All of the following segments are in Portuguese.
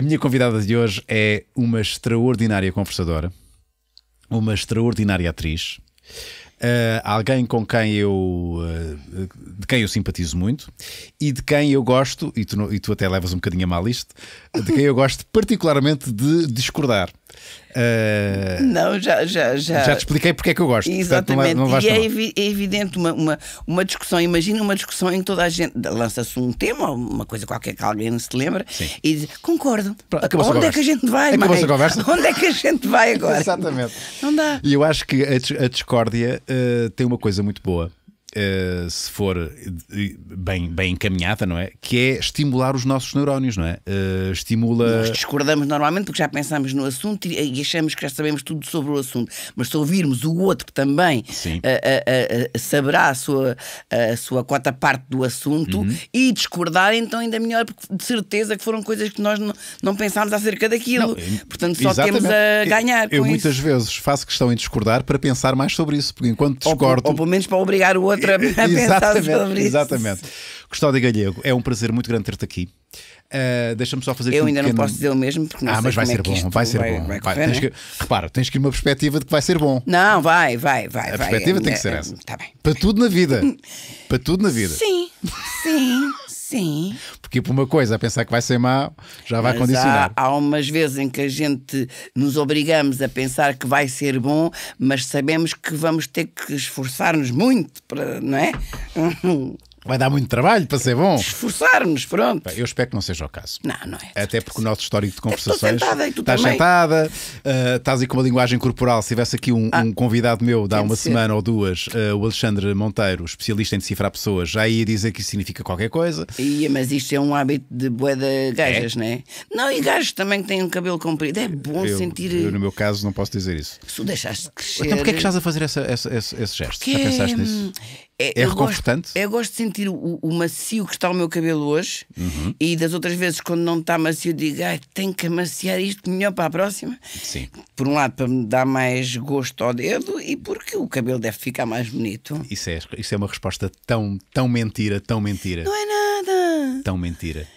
A minha convidada de hoje é uma extraordinária conversadora, uma extraordinária atriz, uh, alguém com quem eu uh, de quem eu simpatizo muito e de quem eu gosto, e tu, e tu até levas um bocadinho a mal isto, de quem eu gosto particularmente de discordar. Uh... Não, já, já, já. Já te expliquei porque é que eu gosto. Exatamente. Portanto, não, não e é, evi é, evidente uma, uma, uma discussão. Imagina uma discussão em que toda a gente lança-se um tema, uma coisa qualquer que alguém não se lembra, Sim. e diz: Concordo. Pronto, onde é que a gente vai? acabou a conversa. Onde é que a gente vai agora? Exatamente. Não dá. E eu acho que a, a discórdia uh, tem uma coisa muito boa eh, se for eh, bem, bem encaminhada, não é? Que é estimular os nossos neurónios, não é? Uh, estimula. Nós discordamos normalmente porque já pensamos no assunto e, e, achamos que já sabemos tudo sobre o assunto. Mas se ouvirmos o outro que também uh, saberá a sua, a sua quarta parte do assunto uhum. e discordar, então ainda melhor, porque de certeza que foram coisas que nós não, não pensámos acerca daquilo. Não, Portanto, só exatamente. temos a ganhar. Eu, eu muitas vezes faço questão em discordar para pensar mais sobre isso, porque enquanto discordo. Ou, ou pelo menos para obrigar o outro outra a pensar exatamente, sobre isso. Exatamente. Custódio Galego, é um prazer muito grande ter-te aqui. Uh, Deixa-me só fazer Eu ainda um pequeno... não posso dizer o mesmo porque não Ah, mas vai é ser, é bom, vai ser vai, bom, vai, vai ser bom. Né? Que... Repara, tens que ir uma perspectiva de que vai ser bom. Não, vai, vai, vai. A perspectiva tem que ser essa. Tá bem. Para tudo na vida. Para tudo na vida. Sim, sim. Sim. Porque por uma coisa, a pensar que vai ser má, já vai Mas condicionar. Há, há umas vezes em que a gente nos obrigamos a pensar que vai ser bom, mas sabemos que vamos ter que esforçar-nos muito, para, não é? Vai dar muito trabalho para ser bom. Esforçar-nos, pronto. eu espero que não seja o caso. Não, não é. Até porque o nosso histórico de conversações. Estás sentada e tu estás sentada, uh, estás aí com uma linguagem corporal. Se tivesse aqui um, ah, um convidado meu de há uma semana ou duas, uh, o Alexandre Monteiro, especialista em decifrar pessoas, já ia dizer que isso significa qualquer coisa. Ia, mas isto é um hábito de boé de gajas, é. não é? Não, e gajos também que têm um cabelo comprido. É bom eu, sentir. Eu, no meu caso, não posso dizer isso. Se o deixaste crescer. Então, porquê é que estás a fazer essa, essa, esse, esse gesto? Porque... Já pensaste nisso? Hum, é, é eu reconfortante? Gosto, eu gosto de sentir o, o, macio que está o meu cabelo hoje uhum. e das outras vezes, quando não está macio, digo, ai, tenho que amaciar isto melhor para a próxima. Sim. Por um lado, para me dar mais gosto ao dedo e porque o cabelo deve ficar mais bonito. Isso é, isso é uma resposta tão, tão mentira, tão mentira. Não é nada. Tão mentira.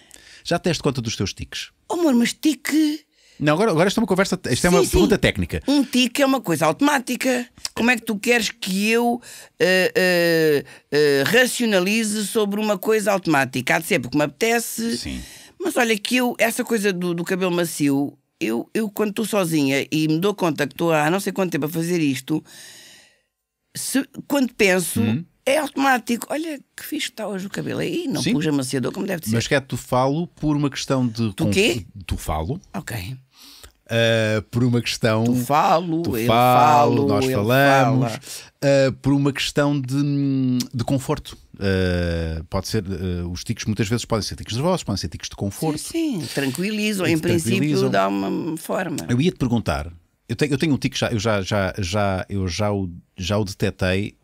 Já teste conta dos teus tiques? Oh, amor, mas tique não, agora, agora isto é uma conversa. Isto é sim, é uma sim. pergunta técnica. Um tique é uma coisa automática. Como é que tu queres que eu uh, uh, uh, racionalize sobre uma coisa automática? Há de ser porque me apetece. Sim. Mas olha, que eu, essa coisa do, do cabelo macio, eu, eu quando estou sozinha e me dou conta que estou há não sei quanto tempo a fazer isto, se, quando penso. Hum é automático. Olha que fixe está hoje o cabelo aí. Não Sim. pus amaciador como deve ser. Mas que é tu falo por uma questão de. Tu quê? Tu falo. Ok. Uh, por uma questão. Tu falo, tu eu falo, falo nós falamos. Fala. Uh, por uma questão de, de conforto. Uh, pode ser, os ticos muitas vezes podem ser ticos nervosos, podem ser ticos de conforto. Sim, sim. tranquilizam, em tranquilizam. princípio dá uma forma. Eu ia te perguntar, eu tenho, eu tenho um tico já, eu já, já, já, eu já o, já o detetei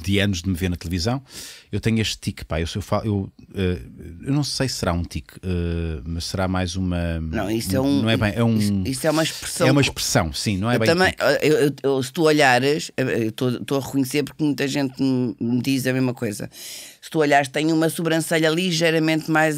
de anos de me ver na televisão, eu tenho este tique, pá. Eu, eu, eu, eh, eu não sei se será um tique, eh, mas será mais uma. Não, isso é um. Não é bem, é um. Isso é uma expressão. É uma expressão, sim, não é eu bem. Também, eu, eu, se tu olhares, eh, estou a reconhecer porque muita gente me diz a mesma coisa. Se tu olhares, tenho uma sobrancelha ligeiramente mais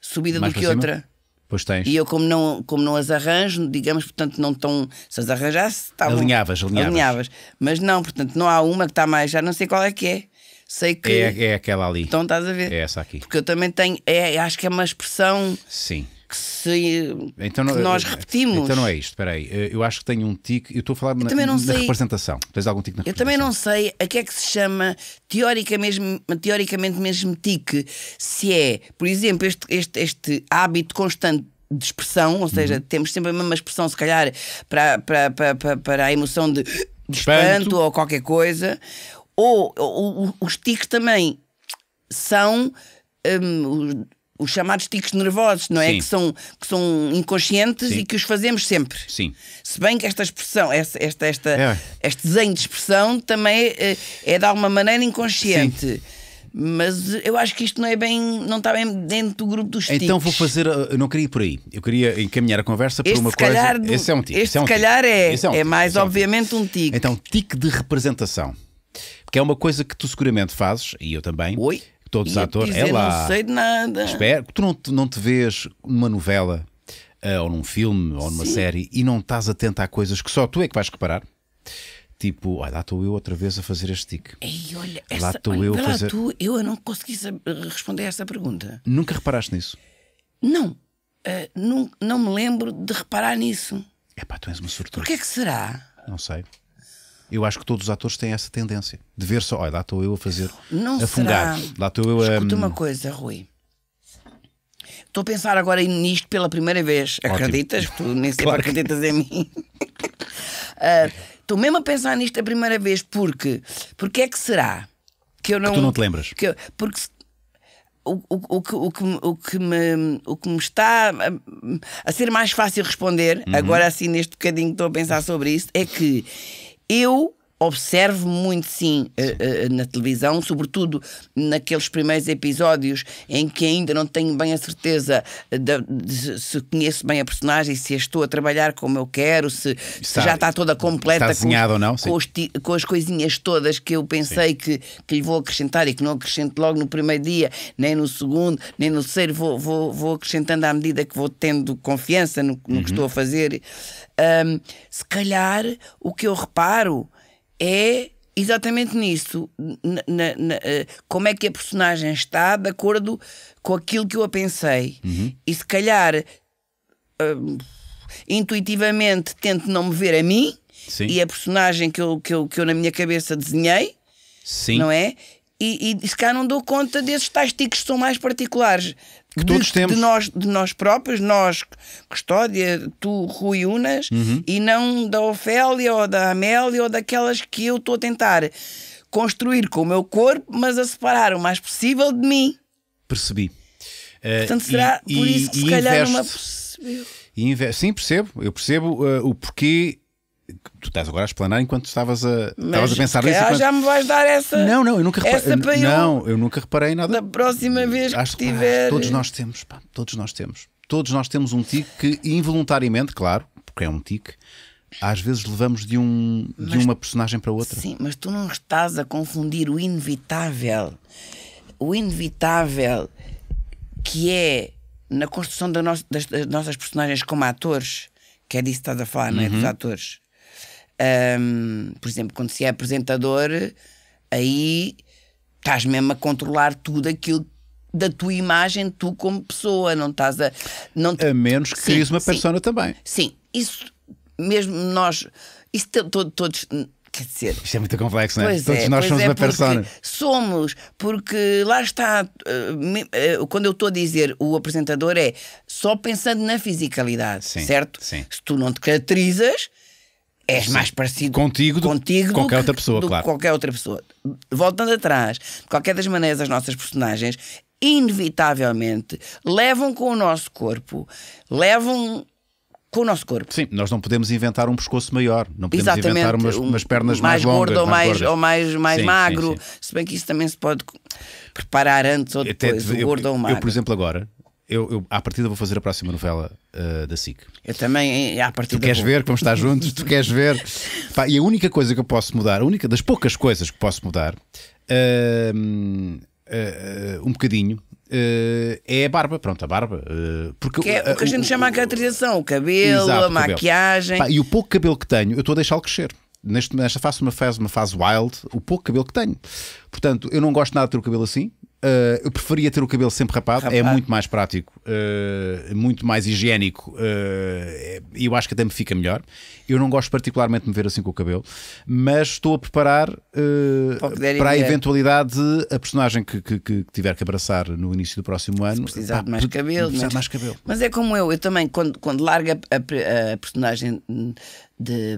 subida mais do que outra. Pois tens. E eu, como não, como não as arranjo, digamos, portanto, não estão. Se as arranjasse, estavam. Tá alinhavas, alinhavas. Alinhavas. Mas não, portanto, não há uma que está mais. Já não sei qual é que é. Sei que. É, é aquela ali. Então estás a ver. É essa aqui. Porque eu também tenho. É, acho que é uma expressão. Sim que, se, então, que nós eh, repetimos. Então não é isto, espera aí. Eh, eu acho que tenho um tique, eu estou a falar na, na representação. Tens algum tique na Eu também não sei a que é que se chama, teórica mesmo, teoricamente mesmo tique, se é, por exemplo, este, este, este hábito constante de expressão, ou seja, uhum. temos sempre a mesma expressão, se calhar, para, para, para, para a emoção de, de espanto. ou qualquer coisa, ou, ou, ou os tiques também são. Um, os chamados tiques nervosos, não é? Que são, que são inconscientes Sim. e que os fazemos sempre. Sim. Se bem que esta expressão, esta, esta, esta é. este desenho de expressão também é, é, é de alguma maneira inconsciente. Sim. Mas eu acho que isto não é bem, não está bem dentro do grupo dos tiques. Então vou fazer, eh, eu não queria ir por aí. Eu queria encaminhar a conversa este por uma coisa. Do, esse é um tique. É este é um calhar é, é, um é, mais é obviamente um tique. Então, tique de representação. Porque é uma coisa que tu seguramente fazes, e eu também. Oi? todos os atores. Dizer, é lá. Não sei de nada. Espera, tu não, não te vês numa novela ah, ou num filme ou numa Sim. série e não estás atento a coisas que só tu é que vais reparar. Tipo, olha, lá estou eu outra vez a fazer este tic. Ei, olha, essa, lá estou eu a fazer. Tu, eu não consegui responder a essa pergunta. Nunca reparaste nisso? Não. Uh, ah, não, não me lembro de reparar nisso. É pá, tu és uma sortuda. Porquê é que será? Não sei. Eu acho que todos os atores têm essa tendência de ver só, olha, lá estou eu a fazer, não a fungar. Será... Lá eu a. Escuta uma hum, coisa, Rui. Estou a pensar agora nisto pela primeira vez. Ótimo. Acreditas? Tu nem sempre claro acreditas em mim. Ah, estou uh, mesmo a pensar nisto a primeira vez porque. Porque é que será que eu não. Que tu não te lembras. Que eu, porque o, o, o, que, o, que, o, que me, o que me está a, a ser mais fácil responder, uhum. agora assim neste bocadinho que estou a pensar sobre isso, é que eu observo muito, sim, uh, uh, na televisão, sobretudo naqueles primeiros episódios em que ainda não tenho bem a certeza eh, de, de, se conheço bem a personagem, se a estou a trabalhar como eu quero, se, está, se já está toda completa está com, ou não, com, os, com, as coisinhas todas que eu pensei que, que lhe vou acrescentar e que não acrescento logo no primeiro dia, nem no segundo, nem no terceiro, vou, vou, vou acrescentando à medida que vou tendo confiança no, no uhum. que estou a fazer. Um, se calhar o que eu reparo é exatamente nisso. Na, na, na, eh, como é que a personagem está de acordo com aquilo que eu a pensei. Uhum. E se calhar eh, intuitivamente tento não me ver a mim Sim. e a personagem que eu, que, eu, que eu na minha cabeça desenhei, Sim. não é? E, e se calhar não dou conta desses tais tiques que são mais particulares que todos de, temos. De nós, de nós próprios, nós, Custódia, tu, Rui Unas, uhum. e não da Ofélia ou da Amélia ou daquelas que eu estou a tentar construir com o meu corpo, mas a separar o mais possível de mim. Percebi. Eh, Portanto, será e, por isso que se calhar não uma possível. sim, percebo. Eu percebo uh, o porquê Tu estás agora a explanar enquanto estavas a, estavas a pensar nisso. Enquanto... já me vais dar essa. Não, não, eu nunca reparei. não, eu... nunca reparei nada. Da próxima vez acho, que tiver. todos nós temos, pá, todos nós temos. Todos nós temos um tique que, involuntariamente, claro, porque é um tique, às vezes levamos de, um, mas, de uma personagem para outra. Sim, mas tu não estás a confundir o inevitável. O inevitável que é na construção da no, das, das, nossas personagens como atores, que é disso que estás a falar, uhum. não é? Uhum. Dos atores. Um, por exemplo, quando se é apresentador, aí estás mesmo a controlar tudo aquilo da tua imagem, tu como pessoa, não estás a. Não te... A menos que cries uma persona sim, também. Sim, isso mesmo nós. Isso todo, todos. Quer dizer. Isto é muito complexo, não é? Todos é, nós somos é, uma persona. Somos, porque lá está. Eh, eh, quando eu estou a dizer o apresentador, é só pensando na fisicalidade, sim, certo? Sim. Se tu não te caracterizas és Sim. mais parecido contigo, do, contigo do qualquer que, outra pessoa, do claro. qualquer outra pessoa. Voltando atrás, de qualquer das maneiras, as nossas personagens inevitavelmente levam com o nosso corpo, levam com o nosso corpo. Sim, nós não podemos inventar um pescoço maior, não podemos Exatamente, inventar umas, umas pernas mais, mais longas. Ou mais, gordo ou mais, mais sim, magro, sim, sim. se bem que isso também se pode preparar antes ou depois, o gordo eu, ou o magro. Eu, por exemplo, agora eu, eu à partida vou fazer a próxima novela uh, da SIC. Eu também, à partida. Tu queres vou... ver que vamos estar juntos? tu queres ver? Pá, e a única coisa que eu posso mudar, a única das poucas coisas que posso mudar, uh, uh, um bocadinho. é a barba, pronto, a barba. porque que é o que a gente chama a caracterização, o cabelo, exato, a maquiagem. Cabelo. Pá, e o pouco cabelo que tenho, eu estou a deixá-lo crescer neste, nesta fase uma fase uma fase wild, o pouco cabelo que tenho. Portanto, eu não gosto nada de ter o cabelo assim, Uh, eu preferia ter o cabelo sempre rapado, é rapado. é muito mais prático, uh, muito mais higiênico eh, e uh, eu acho que até me fica melhor. Eu não gosto particularmente de me ver assim com o cabelo, mas estou a preparar para a eventualidade de a personagem que, que, que, tiver que abraçar no início do próximo ano. Se precisar de mais cabelo, precisar mas, mais cabelo. Mas é como eu, eu também, quando, quando larga a, a personagem hum, de,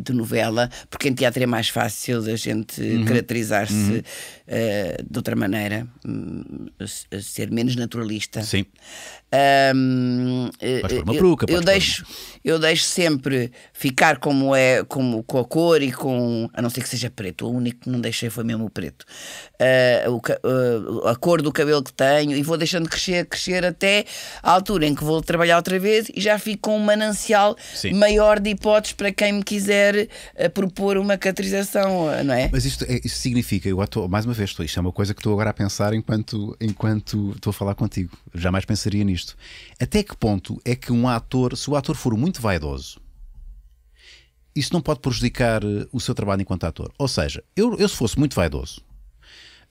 de, novela, porque em teatro é mais fácil a gente uhum. caracterizar-se uhum. uh, de outra maneira, um, ser menos naturalista. Sim. Eh, uma eh, peruca, eu, eu deixo, eu deixo sempre ficar como é, como, com a cor e com. A não ser que seja preto. O único que não deixei foi mesmo o preto. Uh, o, uh, a cor do cabelo que tenho e vou deixando crescer, crescer até à altura em que vou trabalhar outra vez e já fico com um manancial Sim. maior de hipóteses para quem me quiser uh, propor uma caracterização, não é? Mas isto, é, isto significa, eu estou, mais uma vez, estou, isto é uma coisa que estou agora a pensar enquanto, enquanto estou a falar contigo. Jamais pensaria nisto até que ponto é que um ator, se o ator for muito vaidoso, isso não pode prejudicar eh, o seu trabalho enquanto ator? Ou seja, eu, eu se fosse muito vaidoso,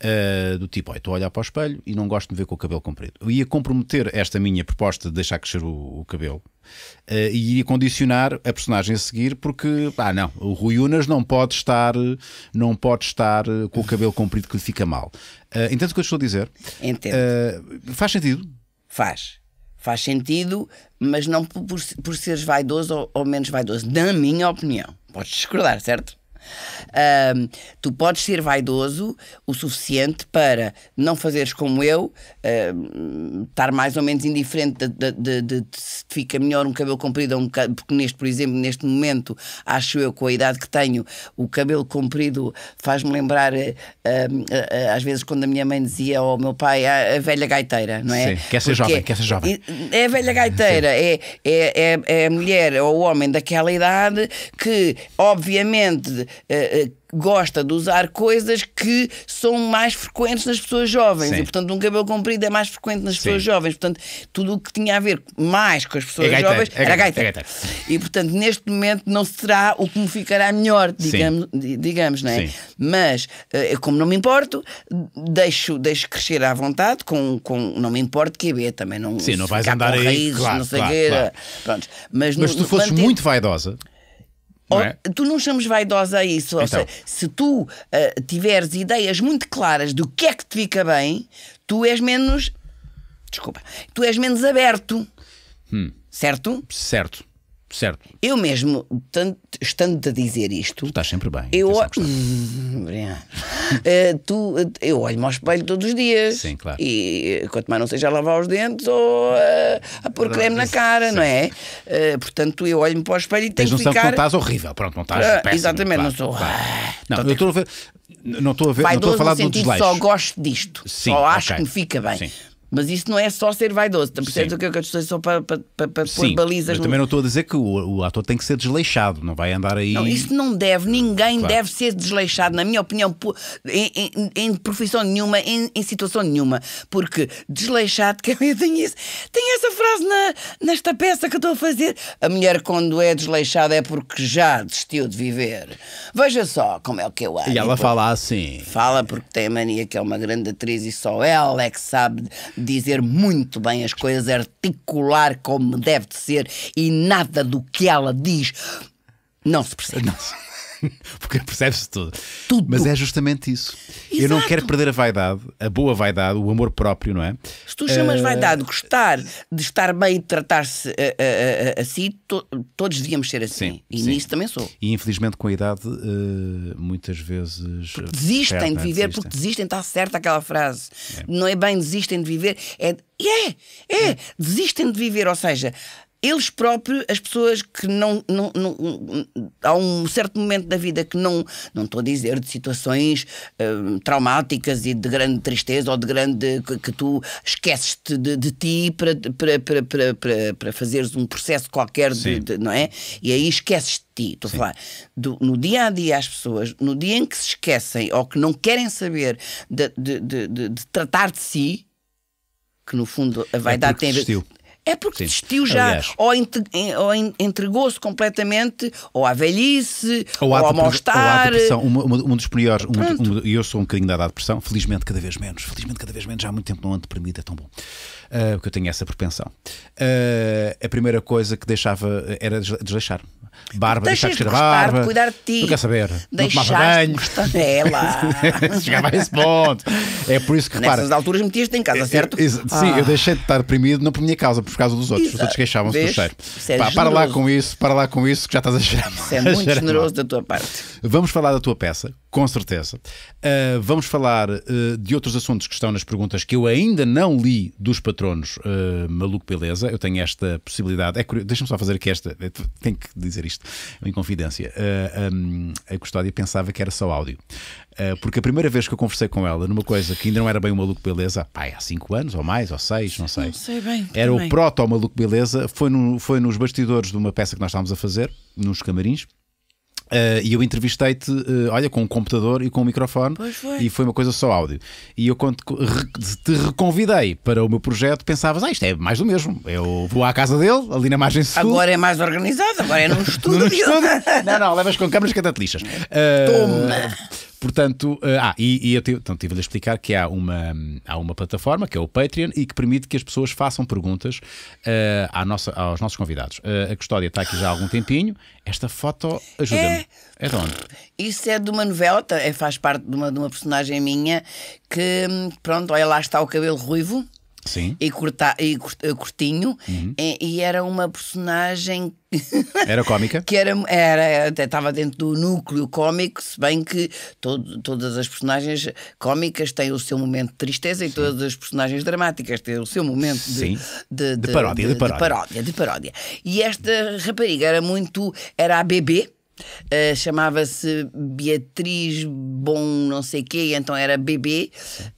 Uh, do tipo, estou a olhar para o espelho e não gosto de me ver com o cabelo comprido. Eu ia comprometer esta minha proposta de deixar crescer o, o cabelo uh, e ia condicionar a personagem a seguir, porque, ah, não, o Rui Unas não pode estar, não pode estar com o cabelo comprido que lhe fica mal. Uh, o que eu estou a dizer? Entendo. Uh, faz sentido? Faz. Faz sentido, mas não por, por seres vaidoso ou, ou menos vaidoso. Na minha opinião. Podes discordar, certo? Um, tu podes ser vaidoso o suficiente para não fazeres como eu, um, estar mais ou menos indiferente de, de, de, de, se fica melhor um cabelo comprido ou um cabelo, porque neste, por exemplo, neste momento, acho eu, com a idade que tenho, o cabelo comprido faz-me lembrar, um, às vezes, quando a minha mãe dizia ao meu pai, a, ah, a velha gaiteira, não é? Sim, quer ser porque jovem, quer ser jovem. É a velha gaiteira, é, é, é, é a mulher ou o homem daquela idade que, obviamente, eh, eh, gosta de usar coisas que são mais frequentes nas pessoas jovens. Sim. E, portanto, um cabelo comprido é mais frequente nas pessoas Sim. jovens. Portanto, tudo o que tinha a ver mais com as pessoas é gaita, jovens é gaita, era gaita. É gaita. E, portanto, neste momento não será o que me ficará melhor, digamos, digamos não é? Mas, eh, como não me importo, deixo, deixo crescer à vontade, com, com, não me importo que é também. Não, Sim, não vais andar aí, raízes, claro, não sei claro, claro. Mas, mas no, se tu fosses manter... muito vaidosa... Não é? Tu não chamas vaidosa a isso. Ou então. seja, se tu uh, tiveres ideias muito claras do que é que te fica bem, tu és menos. Desculpa. Tu és menos aberto. Hum. Certo? Certo. Certo. Eu mesmo, tanto, estando a dizer isto. Tu estás sempre bem. Eu olho. uh, tu, eh, eu olho-me ao espelho todos os dias. Sim, claro. E quanto mais não seja a lavar os dentes ou uh, a pôr creme na cara, Sim. não é? Uh, portanto, eu olho-me para o espelho e tenho Tens que não estás horrível. Pronto, não estás. Uh, ah, péssimo, exatamente, claro, não sou. Claro. Ah, não, então eu estou a ver. Não estou a ver. Vai não estou a falar do sentido, Só gosto disto. Sim, só acho okay. que me fica bem. Sim mas isso não é só ser vaidoso. Então, percebes o que eu estou a dizer? Só para, para, para Sim, pôr balizas. Mas também não estou a dizer que o, o, ator tem que ser desleixado, não vai andar aí. Não, isso não deve, ninguém claro. deve ser desleixado, na minha opinião, em, em, em profissão nenhuma, em, em, situação nenhuma. Porque desleixado, que eu tenho isso, tenho essa frase na, nesta peça que estou a fazer. A mulher, quando é desleixada, é porque já desistiu de viver. Veja só como é o que eu acho. E ela fala assim. Fala porque tem a mania que é uma grande atriz e só ela é que sabe dizer muito bem as coisas, articular como deve de ser e nada do que ela diz não se percebe. Não. porque percebe-se tudo. tudo. Mas é justamente isso. Exato. Eu não quero perder a vaidade, a boa vaidade, o amor próprio, não é? Se tu chamas uh... vaidade gostar de estar bem e tratar-se assim, to todos devíamos ser assim. Sim, e sim. nisso também sou. E infelizmente com a idade, uh, muitas vezes. Porque desistem de viver, desistem. porque desistem, está certa aquela frase. É. Não é bem desistem de viver, é. É, é, é. desistem de viver, ou seja, eles próprios, as pessoas que não, não, não, Há um certo momento da vida que não. Não estou a dizer de situações hum, traumáticas e de grande tristeza ou de grande. que, que tu esqueces-te de, de, ti para, para, para, para, para, para, fazeres um processo qualquer, de, de, não é? E aí esqueces-te de ti. Estou a falar. Do, no dia a dia, as pessoas, no dia em que se esquecem ou que não querem saber de, de tratar de si, que no fundo a vaidade é tem a ver. É porque Sim. desistiu já. Aliás. ou, entregou-se completamente ou à velhice, ou, ou ao mal-estar. Ou depressão. um dos piores. Um, um, eu sou um bocadinho dado à depressão. Felizmente, cada vez menos. Felizmente, cada vez menos. Já há muito tempo não ando deprimido. É tão bom uh, porque eu tenho essa propensão. Uh, a primeira coisa que deixava era desleixar. Barba, deixar de crescer a barba. cuidar de ti. Não quer saber. Deixaste banho. De Chegava a esse ponto. É por isso que Nessas alturas metias-te em casa, é, é, certo? Eu, é, sim, eu ah. deixei de estar deprimido não por minha causa, por causa dos outros. Exato. Os outros queixavam-se do cheiro. É Pá, para lá com isso, para lá com isso, que já estás a cheirar. Isso é muito generoso da tua parte. Vamos falar da tua peça. Com certeza. Uh, vamos falar uh, de outros assuntos que estão nas perguntas que eu ainda não li dos patronos. Uh, maluco, beleza. Eu tenho esta possibilidade. É deixa-me só fazer aqui esta. É, tenho que dizer isto em confidência. Um, a Custódia pensava que era só áudio. porque a primeira vez que eu conversei com ela numa coisa que ainda não era bem o Maluco Beleza, pai, é há 5 anos ou mais, ou 6, não sei. Não sei bem. Era também. o proto Maluco Beleza. Foi, no, foi nos bastidores de uma peça que nós estávamos a fazer, nos camarins. Uh, e eu entrevistei-te, uh, olha, com um computador e com um microfone foi. e foi uma coisa só áudio. E eu quando te reconvidei para o meu projeto, pensavas, ah, isto é mais do mesmo. Eu vou à casa dele, ali na margem sul. Agora é mais organizado, agora é num estúdio. num estúdio. não, não, levas com câmaras que até te lixas. Uh, Toma! Eh, Portanto, uh, ah, e, e eu tive, então, tive de explicar que há uma, há uma plataforma que é o Patreon e que permite que as pessoas façam perguntas uh, à nossa, aos nossos convidados. Uh, a custódia está aqui já há algum tempinho. Esta foto ajuda-me. É, é de onde? Isso é de uma novela, tá, é, faz parte de uma, de uma personagem minha que, hum, pronto, olha lá está o cabelo ruivo. Sim. E, curta, e eh, curtinho, uhum. e, e, era uma personagem. era cómica? que era, era, até estava dentro do núcleo cómico, se bem que todo, todas as personagens cómicas têm o seu momento de tristeza Sim. e todas as personagens dramáticas têm o seu momento de, de, de, de, paródia, de, paródia, de paródia. De paródia, de paródia. E esta rapariga era muito. Era a bebê Uh, Chamava-se Beatriz Bom, não sei quê, então era bebê.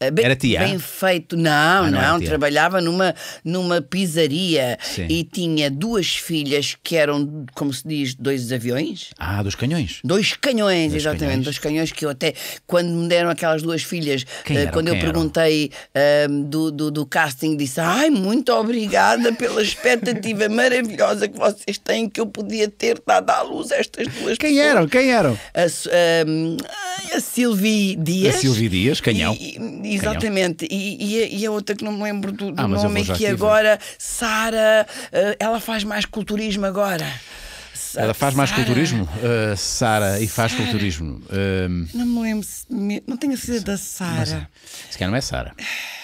Uh, bem, era tia? Bem feito. Não, ah, não, não trabalhava numa, numa pizzaria Sim. e tinha duas filhas que eram, como se diz, dois aviões. Ah, dos canhões. Dois canhões, dois exatamente, canhões. dois canhões que eu até, quando me deram aquelas duas filhas, uh, quando eu eram? perguntei ehm, do, do, do casting, disse: Ai, muito obrigada pela expectativa maravilhosa que vocês têm que eu podia ter dado à luz estas duas quem eram? Quem eram? A, um, a Silvi Dias. A Silvi Dias, canhão. É? E, é? exatamente. Canhão. E, e, a, outra que não me lembro do, do ah, nome, é que agora, Sara, ah, ela faz mais culturismo agora. Ela ah, faz mais Sarah. culturismo, uh, Sara, e faz Sarah. culturismo. Não me lembro, não tenho a certeza da Sara. Se calhar não é Sara.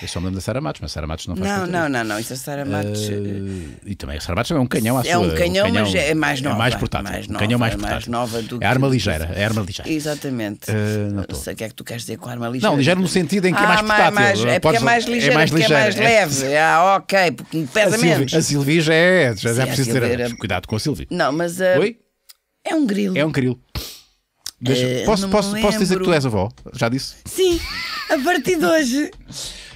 Eu só me lembro da Sara Matos, mas Sara Matos não faz não, culturismo. Não, não, não, isso é Sara Matos. Uh, e também a Sara Matos é um canhão à é sua, É um canhão, um canhão mas é, é mais nova. É mais portátil. Mais nova, um canhão mais portátil. Mais nova do é que... É arma ligeira, é arma ligeira. Exatamente. Uh, não, não sei o que é que tu queres dizer com arma ligeira. Não, ligeiro no sentido em que ah, é mais portátil. Mais, é porque é mais ligeira, é mais, ligeira, é mais leve. Ah, ok, porque pesa menos. A Silvia já é, já, é preciso ter... Cuidado com a Silvia. Não, mas... Eh, é um grilo. É um grilo. Eh, posso, posso, posso dizer que tu és avó? Já disse? Sim, a partir de hoje.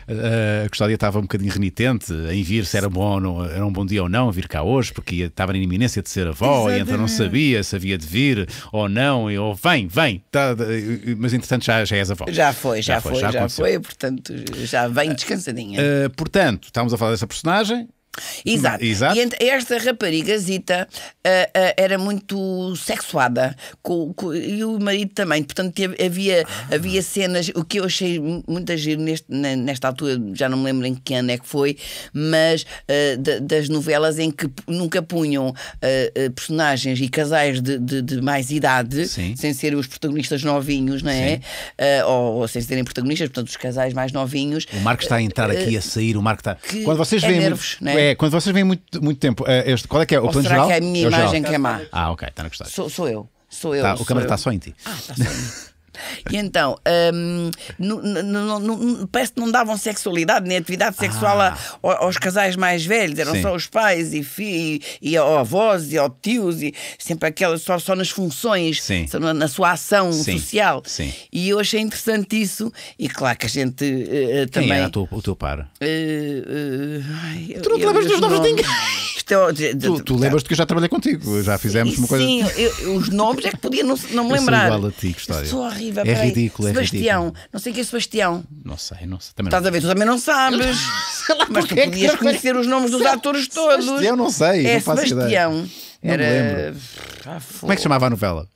Uh, a Custódia estava um bocadinho renitente em vir se era bom era um bom dia ou não vir cá hoje, porque estava na iminência de ser avó Exatamente. e então não sabia se havia de vir ou não, e, ou vem, vem, tá, eh, mas entretanto já, já és avó. Já foi, já, já foi, já, já foi, portanto já vem descansadinha. Uh, portanto, estávamos a falar dessa personagem. Exato. Exato. E esta raparigazita uh, uh, era muito sexuada com, com, e o marido também. Portanto, teve, havia, ah. havia cenas. O que eu achei muito giro neste, nesta altura, já não me lembro em que ano é que foi, mas uh, das novelas em que nunca punham personagens e casais de, de, de mais idade, Sim. sem ser os protagonistas novinhos, não é? Ou, ou, sem serem protagonistas, portanto, os casais mais novinhos. O Marco está a entrar aqui a sair. O Marco está. Quando vocês é Nervos, não é? é? Quando vocês vêm muito, muito tempo, eh, este, qual é que é? O Ou plano será geral? que é a minha É geral. imagem que é má? Ah, ok, está na gostar. Sou, sou eu. Sou eu. Tá, o sou câmara está só em ti. Ah, está só. E então, hum, parece que não davam sexualidade nem atividade sexual ah. aos casais mais velhos, eram só os pais e, e, avós e tios, e sempre aquelas só, nas funções, na, sua ação social. E eu achei interessante isso, e claro que a gente também. Eh, eh, Quem era o teu par? Eh, tu não te lembras dos nomes é de ninguém? tu, tu lembras-te que eu já trabalhei contigo, já fizemos sim, uma coisa. Sim, eu, os nomes é que podia não, não me lembrar. Eu sou igual a ti, que história. Sou horrível viva. É ridículo, é Sebastião, ridículo. não sei quem é Sebastião. Não sei, não sei. Também Estás não... a ver, tu também não sabes. sei lá, mas tu é podias conhecer os nomes dos atores todos. Sebastião, não sei. É não faço Sebastião. Era... lembro. Ah, Como é que chamava a novela?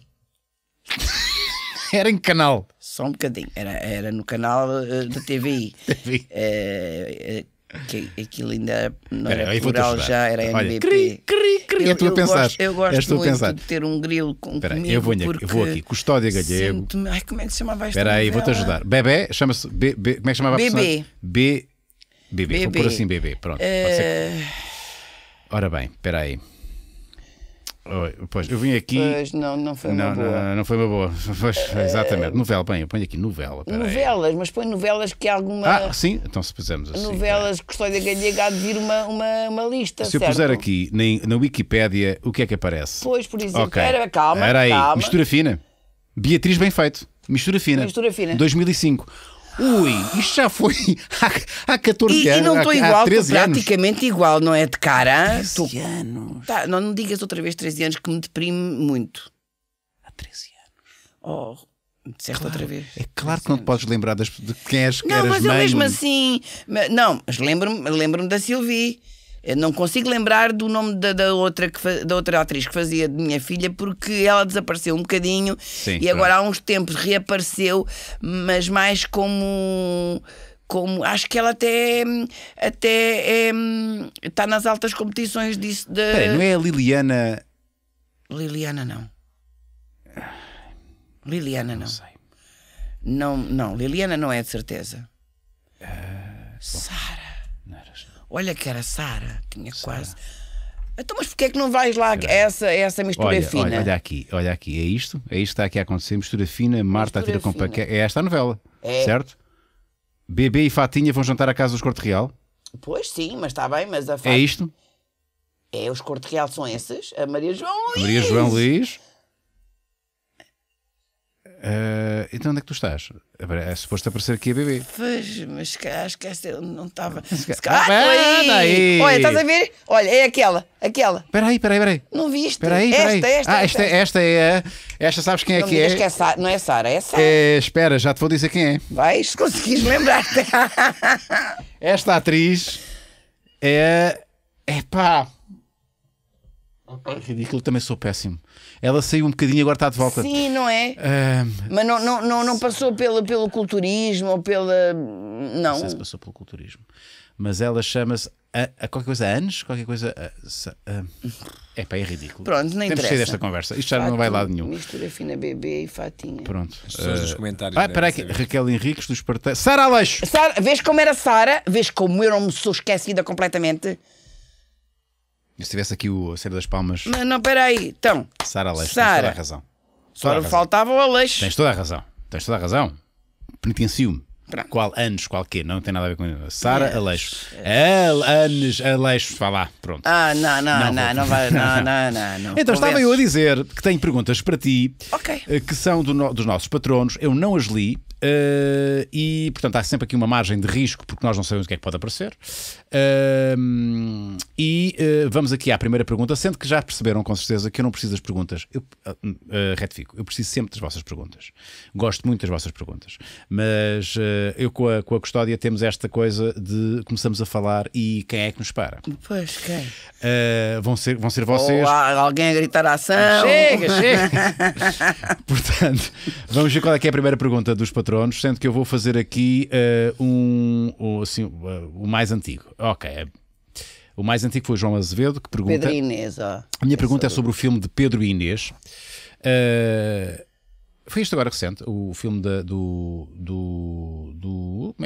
era em canal. Só um bocadinho. Era, era no canal uh, eh, da TVI. TV. Uh, eh, uh, eh, que aquilo ainda não Pera, era plural já, era Olha, MBP. Cri, cri, cri. Eu, é tu a pensar. Gosto, eu gosto És tu muito pensar. de ter um grilo com Pera comigo. Eu vou, eu vou aqui, Custódia Galego. Ai, como é que se chamava esta Espera aí, vou-te ajudar. É? Bebé, chama-se... Be, be, como é que chamava a personagem? Bebê. Bebê, vou pôr assim bebê, pronto. Uh... Ora bem, espera aí pois, eu vim aqui. Pois, não, não foi não, uma boa. Não, não foi uma boa. Pois, uh, exatamente. Novela, bem, eu ponho aqui novela. Novelas, mas põe novelas que alguma. Ah, sim, então se pusermos assim. Novelas, é. Custódia Gallega, há de vir uma, uma, uma lista. Se certo? eu puser aqui na, na Wikipédia, o que é que aparece? Pois, por exemplo, okay. era, calma. Era aí, calma. mistura fina. Beatriz, bem feito. Mistura fina. Mistura fina. 2005. Ui, isto já foi há, há 14 e, anos. E não estou igual, há praticamente anos. igual, não é? De cara. 13 tô... anos. Tá, não, não digas outra vez 13 anos que me deprime muito. Há 13 anos. Oh. Disseste claro, outra vez. É claro que não te podes lembrar das, de quem és, que não, eras mas mãe. Não, mas eu mesmo assim... Não, mas lembro-me lembro da Sylvie. Eu não consigo lembrar do nome da, da, outra que, da outra atriz que fazia de minha filha, porque ela desapareceu um bocadinho Sim, e agora há uns tempos reapareceu, mas mais como como acho que ela até até está nas altas competições disso de... Peraí, não é a Liliana Liliana não ah, Liliana não, não sei. não não Liliana não é de certeza uh, Sara Olha que era Sara, tinha Sarah. quase. Então, mas porquê é que não vais lá a essa, essa mistura olha, fina? Olha, olha, aqui, olha aqui, é isto? É isto que está aqui a acontecer, mistura fina, Marta mistura atira com paquete. É esta a novela, é. certo? Bebê e Fatinha vão jantar à casa dos Corte Real? Pois sim, mas está bem, mas a Fatinha. É isto? É, os Corte Real são esses? A Maria João Luís. Maria João Luís. Uh, então onde é que tu estás? É suposto aparecer aqui a bebê. mas acho que esquece, eu não estava. Se calhar. Ah, aí. Olha, estás a ver? Olha, é aquela, aquela. Espera aí, espera aí, espera aí. Não viste? Espera aí, espera aí. Esta, esta, ah, esta, esta, esta é a. Esta sabes quem é não que é? Que é Sa... Não é Sara, é Sara. É, espera, já te vou dizer quem é. Vais, se conseguires lembrar esta atriz é. é pá Ridículo, também sou péssimo. Ela saiu um bocadinho e agora está de volta. Sim, não é? Uh, Mas não, não, não, não passou pelo pelo culturismo ou pela. Não. Não sei se passou pelo culturismo. Mas ela chama-se. A, a, qualquer coisa anos, qualquer coisa. A, a, é pá, é ridículo. Pronto, nem Temos interessa. Temos que desta conversa. Isto já Fato, não vai lado nenhum. Mistura fina bebê e fatinha. Pronto. As pessoas uh, comentários. Ah, peraí, Raquel Henriques dos Espartanos. Sara Aleixo! Sara, vês como era Sara? Vês como eu não me sou esquecida completamente? Se tivesse aqui o, a das palmas. Não, não, peraí. Então. Sara Aleixo, Sara. tens toda a razão. Só faltava o Aleixo. Tens toda a razão. Tens toda a razão. Penitencio-me. Qual anos, qual quê? Não tem nada a ver com Sara yes. Aleixo. Yes. anos, Aleixo, vá lá, pronto. Ah, não, não, não, não, não vai, não, não, não, não. Então Convenço. estava eu a dizer que tenho perguntas para ti okay. Eh, que são do no, dos nossos patronos. Eu não as li. Uh, e portanto há sempre aqui uma margem de risco porque nós não sabemos o que é que pode aparecer e uh, vamos aqui à primeira pergunta, sendo que já perceberam com certeza que eu não preciso das perguntas. Eu uh, uh, retifico, eu preciso sempre das vossas perguntas. Gosto muito das vossas perguntas. Mas eh, eu com a, com a custódia temos esta coisa de começamos a falar e quem é que nos para? Pois quem? vão, ser, vão ser vocês. Ou alguém a gritar ação. Chega, chega. Portanto, vamos ver qual é, é a primeira pergunta dos patronos, sendo que eu vou fazer aqui um, assim, o mais antigo Ok. É. O mais antigo foi João Azevedo, que pergunta. Pedro Inês, ó. A minha é pergunta sobre... é sobre o filme de Pedro Inês. Uh, foi isto agora recente, o filme da, do, do,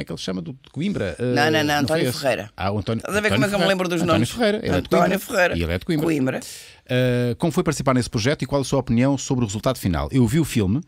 como é que ele se chama? Do, de Coimbra? Não, eh, não, não, António Ferreira. Ah, António, a ver António como é que eu me lembro dos António nomes? Ferreira, ele é António é Ferreira. E ele é de Coimbra. Coimbra. Uh, como foi participar nesse projeto e qual a sua opinião sobre o resultado final? Eu vi o filme.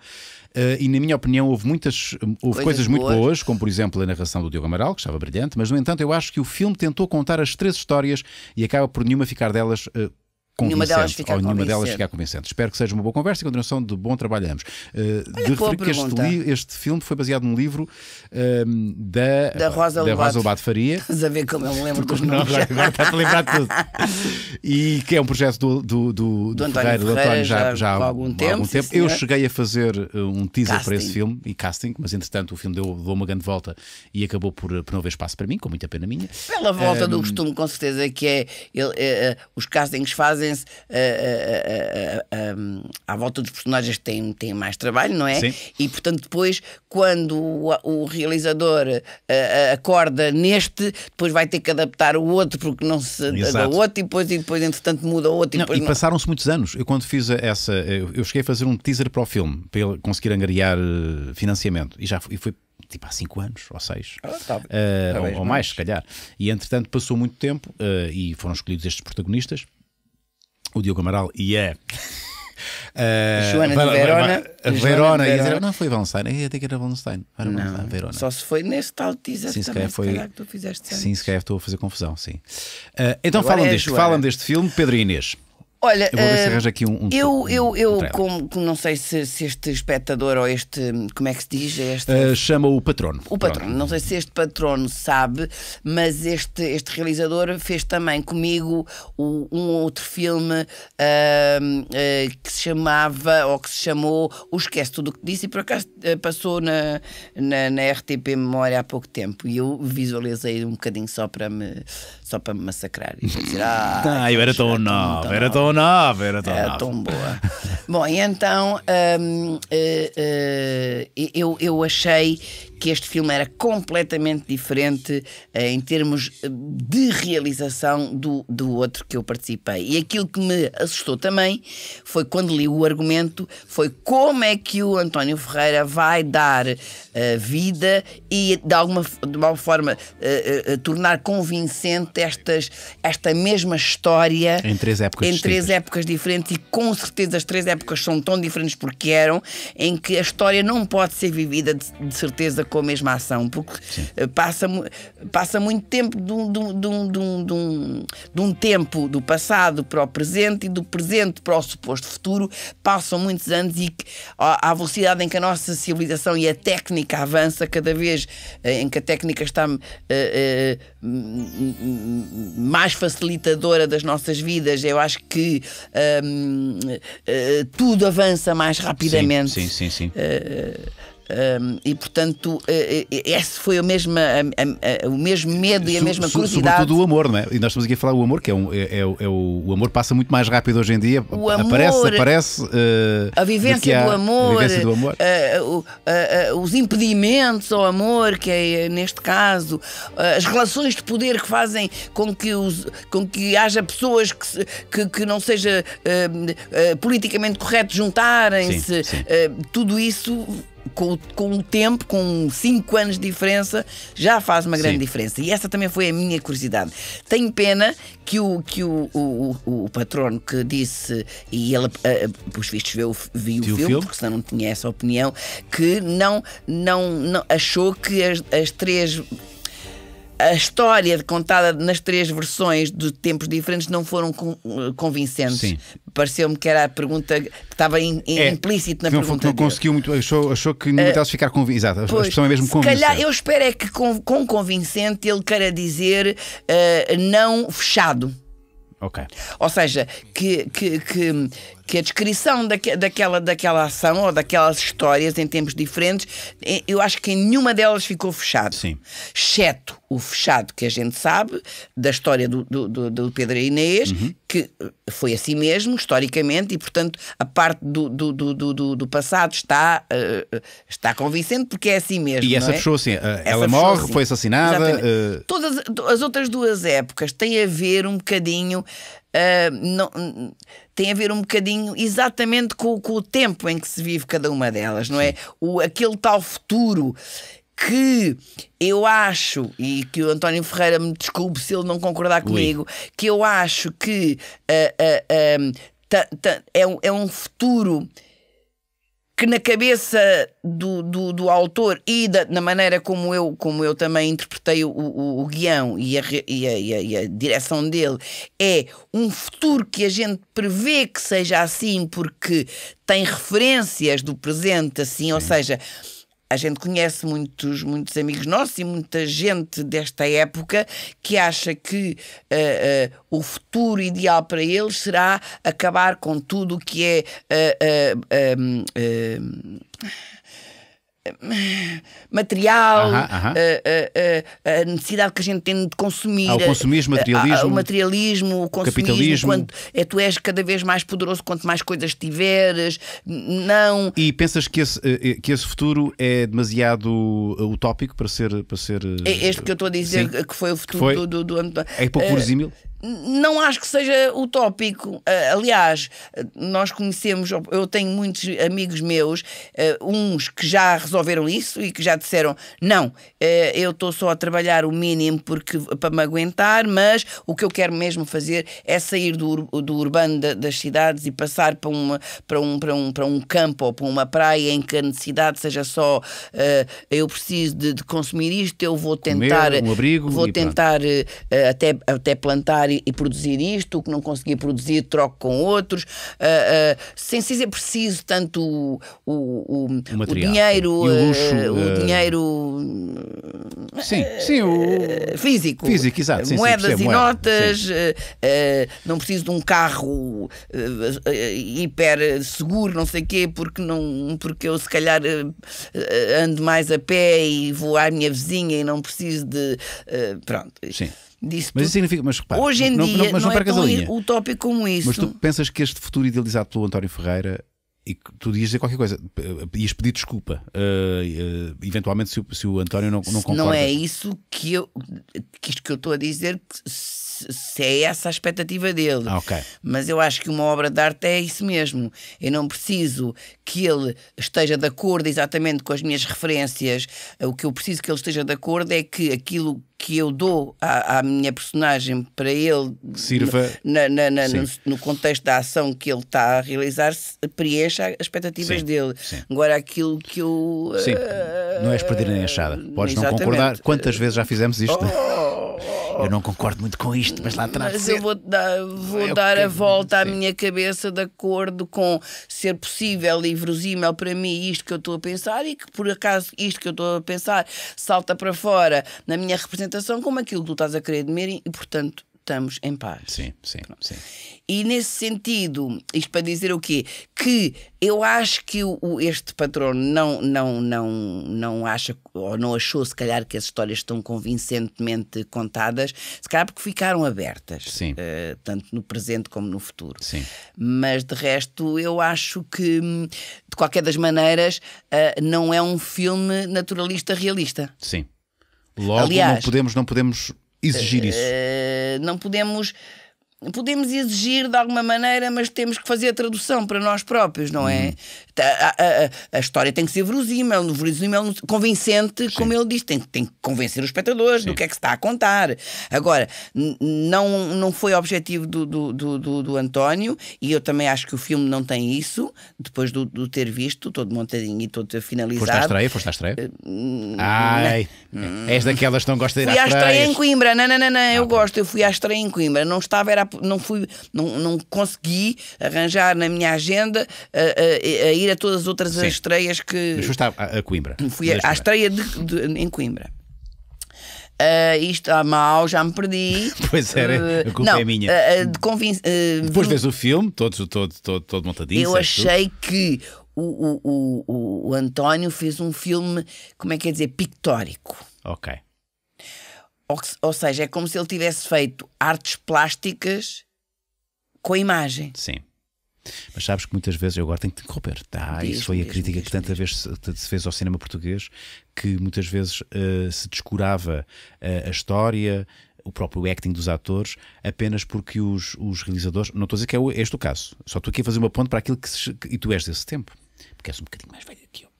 Uh, e na minha opinião houve muitas houve coisas, coisas muito boas. boas, como por exemplo a narração do Diogo Amaral, que estava brilhante, mas no entanto eu acho que o filme tentou contar as três histórias e acaba por nenhuma ficar delas uh, Nenhuma delas fica ou nenhuma delas ficar convincente. Espero que seja uma boa conversa e continuação de bom trabalho ambos. Uh, de referir que este, este, filme foi baseado num livro ehm, da, da Rosa Lobato Faria. Estás a ver como eu me lembro dos nomes. Não, agora a lembrar tudo. e que é um projeto do, do, do, do António Ferreira, Ferreira, já, já há algum tempo. Algum tempo. Eu cheguei a fazer eh, um teaser casting. para esse filme e casting, mas entretanto o filme deu, deu uma grande volta e acabou por, por não haver espaço para mim, com muita pena minha. Pela volta um, ehm, do costume, com certeza, que é, ele, é os castings fazem fazem-se uh, uh, uh, à volta dos personagens que têm, têm mais trabalho, não é? Sim. E portanto, depois, quando o, o realizador eh, eh, acorda neste, depois vai ter que adaptar o outro porque não se Exato. o outro, e depois, e depois, entretanto, muda o outro. E, não, e não... passaram-se muitos anos. Eu, quando fiz essa, eu cheguei a fazer um teaser para o filme, para ele conseguir angariar eh, financiamento, e já foi, e foi tipo há 5 anos ou 6 ah, tá, uh, ou, ou, mais, se calhar. E entretanto passou muito tempo uh, e foram escolhidos estes protagonistas o Diogo Amaral e yeah. é. Uh, Joana de Verona. Verona, Verona, Verona. não foi Valstein, ia ter que era Valstein. Era não, Verona. Só se foi neste tal que sim, também, foi, que tu fizeste Sim, se calhar estou a fazer confusão, sim. Uh, então falam é deste, falam deste filme, Pedro e Inês. Olha, eu vou ver se eh, aqui um. um eu, eu, eu um como, não sei se, se, este espectador ou este. Como é que se diz? É este... Uh, chama o patrono. O patrono. Não sei se este patrono sabe, mas este, este realizador fez também comigo o, um outro filme uh, que se chamava, ou que se chamou O Esquece Tudo o que Disse, e por acaso passou na, na, na RTP Memória há pouco tempo. E eu visualizei um bocadinho só para me só para me massacrar e para dizer: Ah, não, eu era tão nova, era tão nova, era tão nova. Era tão boa. Bom, e então hum, eh, eh, eu, eu achei que este filme era completamente diferente eh, em termos eh, de realização do, do outro que eu participei. E aquilo que me assustou também foi quando li o argumento, foi como é que o António Ferreira vai dar uh, vida e de alguma, de alguma forma uh, uh, tornar convincente estas, esta mesma história em três épocas em três distintas. épocas diferentes e com certeza as três épocas são tão diferentes porque eram em que a história não pode ser vivida de, de certeza com a mesma ação, porque eh, passa, passa muito tempo de um, de, um, de, um, de, um, de um tempo do passado para o presente e do presente para o suposto futuro. Passam muitos anos e à velocidade em que a nossa civilização e a técnica avança, cada vez eh, em que a técnica está uh, uh, mais facilitadora das nossas vidas, eu acho que uh, tudo avança mais rapidamente. Sim, sim, sim. sim. Um, e portanto, eh, eh, esse foi o mesmo a, a, o mesmo medo e a mesma so, curiosidade. Sobretudo o amor, não é? E nós estamos aqui a falar do amor, que é, um, é, é, o, é o amor passa muito mais rápido hoje em dia. O aparece, amor, aparece. Uh, a, vivência do amor, a vivência do amor, uh, uh, os impedimentos ao amor, que é neste caso, as relações de poder que fazem com que, os, com que haja pessoas que, se, que, que, não seja politicamente correto juntarem-se, tudo isso com, com o tempo, com 5 anos de diferença, já faz uma grande Sim. diferença. E essa também foi a minha curiosidade. Tenho pena que o, que o, o, o, o patrono que disse, e ele, uh, eh, eh, por vistos, viu, viu o filme, filme, porque senão não tinha essa opinião, que não, não, não achou que as, as três a história contada nas três versões de tempos diferentes não foram eh, convincentes. Pareceu-me que era a pergunta que estava in, in é, implícito na não, pergunta. Não conseguiu muito, achou, achou que não uh, ficar convincente. Exato, pois, a expressão é mesmo convincente. calhar, eu espero é que com, com convincente ele queira dizer uh, não fechado. Ok. Ou seja, que, que, que que a descrição daque, daquela, daquela ação ou daquelas histórias em tempos diferentes, eh, eu acho que em nenhuma delas ficou fechado. Sim. Exceto o fechado que a gente sabe da história do, do, do, Pedro Inês, uhum. que eh, foi assim mesmo, historicamente, e portanto a parte do, do, do, do, do passado está, uh, está convincente porque é assim mesmo. E essa é? fechou assim, uh, ela morre, assim. foi assassinada. Uh... Todas as outras duas épocas têm a ver um bocadinho. não, tem a ver um bocadinho exatamente com, com o tempo em que se vive cada uma delas, não é? Sim. é? O, aquele tal futuro que eu acho, e que o António Ferreira me desculpe se ele não concordar comigo, Ui. que eu acho que uh, uh, um, ta, ta, é, é um futuro que na cabeça do, do, do autor e da, na maneira como eu, como eu também interpretei o, o, o guião e a, e, a, e, a, e a, direção dele, é um futuro que a gente prevê que seja assim porque tem referências do presente assim, Sim. ou seja a gente conhece muitos, muitos amigos nossos e muita gente desta época que acha que uh, uh, o futuro ideal para eles será acabar com tudo o que é. Uh, material, uh -huh, uh -huh. A, a, a, necessidade que a gente tem de consumir, ah, o consumismo, eh, materialismo, ah, o materialismo, o consumismo, capitalismo. é, tu és cada vez mais poderoso quanto mais coisas tiveres, não. E pensas que esse, eh, eh, que esse futuro é demasiado utópico para ser para ser. É este que eu estou a dizer Sim. que foi o futuro foi. do, ano. do... É pouco uh, não acho que seja utópico. Uh, aliás, nós conhecemos, eu tenho muitos amigos meus, uh, uns que já resolveram isso e que já disseram: não, uh, eu estou só a trabalhar o mínimo porque, para me aguentar, mas o que eu quero mesmo fazer é sair do, do urbano das cidades e passar para, uma, para, um, para, um, para um campo ou para uma praia em que a necessidade seja só eu preciso de, de, consumir isto, eu vou tentar. Comer, um abrigo, vou tentar até, até plantar e, e, produzir isto, o que não conseguia produzir troco com outros, uh, uh, sem ser preciso tanto o, o, o, material, o dinheiro, o, luxo, ah, o dinheiro sim, sim, o... físico, físico exato, sim, moedas sim, e notas, não preciso de um carro hiper seguro, não sei o quê, porque, não, porque eu se calhar ando mais a pé e vou à minha vizinha e não preciso de. pronto. Sim. Disso mas isso significa, mas repara, hoje em não, dia não, mas não, não é tão utópico como isso. Mas tu pensas que este futuro idealizado pelo António Ferreira e que tu ias dizer qualquer coisa, ias pedir desculpa, uh, uh, eventualmente se o, se o, António não, não concorda. Não é isso que eu, que isto que eu estou a dizer, se, se é essa a expectativa dele. Ah, okay. Mas eu acho que uma obra de arte é isso mesmo. Eu não preciso que ele esteja de acordo exatamente com as minhas referências, eh, o que eu preciso que ele esteja de acordo é que aquilo que eu dou à, à minha personagem para ele sirva na, na, na, no, no, contexto da ação que ele está a realizar preencha as expectativas sim. dele. Sim. Agora aquilo que eu sim. Uh... não és perder nem achada. Podes exatamente. não concordar. Quantas vezes já fizemos isto? Oh. oh, oh eu não concordo muito com isto, mas lá atrás. Mas eu vou, dar, vou é dar a é volta à minha cabeça de acordo com ser possível e verosímil para mim isto que eu estou a pensar e que por acaso isto que eu estou a pensar salta para fora na minha representação como aquilo que tu estás a querer de mim e, portanto, estamos em paz. Sim, sim, sim, E nesse sentido, isto para dizer o quê? Que eu acho que o, este patrão não, não, não, não acha, ou não achou, se calhar, que as histórias estão convincentemente contadas, se calhar porque ficaram abertas, sim. Uh, tanto no presente como no futuro. Sim. Mas de resto, eu acho que, de qualquer das maneiras, uh, não é um filme naturalista realista. Sim. Logo, Aliás, não podemos, não podemos exigir isso? Eh, não podemos podemos exigir de alguma maneira, mas temos que fazer a tradução para nós próprios, não é? Tá, a, a, a, história tem que ser verosímil, verosímil convincente, Sim. como ele diz, tem, tem que convencer os espectadores Sim. do que é que se está a contar. Agora, não, não foi objetivo do, do, do, do, do António, e eu também acho que o filme não tem isso, depois do, do ter visto, todo montadinho e todo finalizado. Foste à estreia? Foste à estreia? Uh, Ai, és daquelas que não gostam de ir à estreia. Fui à estreia em Coimbra, não, não, não, não eu ah, gosto, eu fui à estreia em Coimbra, não estava, era não fui, não, não consegui arranjar na minha agenda a, eh, eh, a, a ir a todas as outras Sim. estreias que. Mas foste a, a Coimbra. Fui estreia de, de, em Coimbra. Uh, isto está mal, já me perdi. pois era, a culpa não, é minha. Uh, de convin... Uh, Depois vês o filme, todo, todo, todo, todo montadinho. Eu achei tudo. que o, o, o, o António fez um filme, como é que é dizer, pictórico. Ok. Ou, seja, é como se ele tivesse feito artes plásticas com a imagem. Sim. Mas sabes que muitas vezes, eu agora tenho que te interromper, tá, isso foi a crítica diz, que tanta vez se, se, fez ao cinema português, que muitas vezes uh, se descurava uh, a história, o próprio acting dos atores, apenas porque os, os realizadores. Não estou a dizer que é este o caso, só estou aqui a fazer uma ponte para aquilo que. Se, que e tu és desse tempo, porque és um bocadinho mais velho que eu.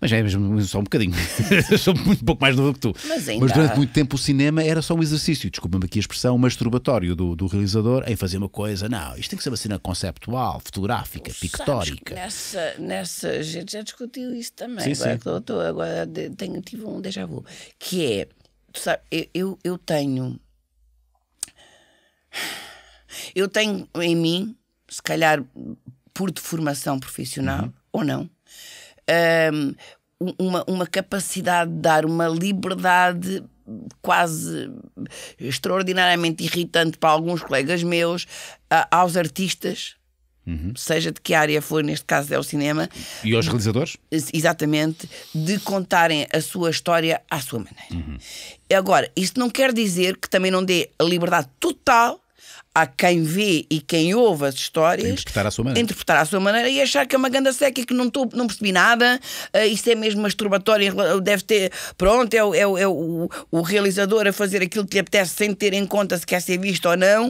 Mas é mesmo só um bocadinho. Sou muito pouco mais novo que tu. Mas, ainda... mas, durante muito tempo o cinema era só um exercício, desculpa-me aqui a expressão, masturbatório do, do realizador em fazer uma coisa. Não, isto tem que ser uma cena conceptual, fotográfica, pictórica. Nessa, nessa. A gente já discutiu isso também. Sim, agora, sim. Tô, agora tenho, tive um déjà vu. Que é. Sabe, eu, eu tenho. Eu tenho em mim, se calhar por deformação profissional uhum. ou não um, uma, uma capacidade de dar uma liberdade quase extraordinariamente irritante para alguns colegas meus, uh, aos artistas. Uhum. Seja de que área for, neste caso é o cinema. E aos realizadores? Exatamente, de contarem a sua história à sua maneira. Uhum. Agora, isso não quer dizer que também não dê a liberdade total há quem vê e quem ouve as histórias interpretar à sua maneira, interpretar à sua maneira e achar que é uma ganda seca e que não, tô, não percebi nada, uh, eh, isso é mesmo masturbatório, deve ter, pronto, é, é, é o, o, realizador a fazer aquilo que lhe apetece sem ter em conta se quer ser visto ou não.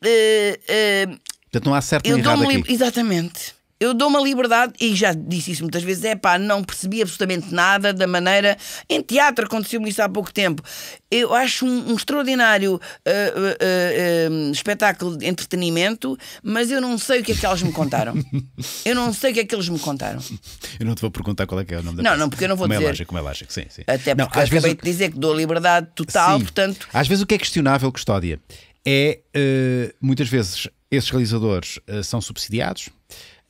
Uh, uh, Portanto, não há certo nem errado aqui. Exatamente. Eu dou uma liberdade, e já disse isso muitas vezes, é pá, não percebi absolutamente nada da maneira. Em teatro aconteceu-me isso há pouco tempo. Eu acho um, um extraordinário uh, uh, uh, espetáculo de entretenimento, mas eu não sei o que é que elas me contaram. eu não sei o que é que eles me contaram. Eu não te vou perguntar qual é que é o nome da Não, peça. não, porque eu não vou como é dizer. É lógico, como é lógico, sim, sim. Até porque às acabei vezes... de dizer que dou liberdade total, sim. portanto. Às vezes o que é questionável, custódia, é eh, muitas vezes esses realizadores eh, são subsidiados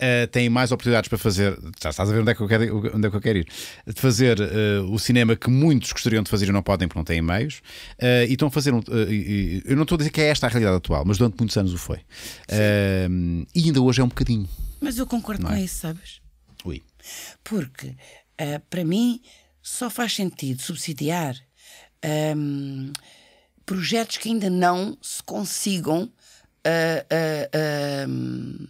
uh, têm mais oportunidades para fazer. Já estás a ver onde é que eu quero, onde é que eu quero ir. De fazer uh, o cinema que muitos gostariam de fazer e não podem porque não têm meios. Uh, e estão a fazer. Um, e, eu não estou a dizer que é esta a realidade atual, mas durante muitos anos o foi. e ainda hoje é um bocadinho. Mas eu concordo é? com isso, sabes? Ui. Porque, para mim, só faz sentido subsidiar. Um, ehm, projetos que ainda não se consigam uh, uh, uh,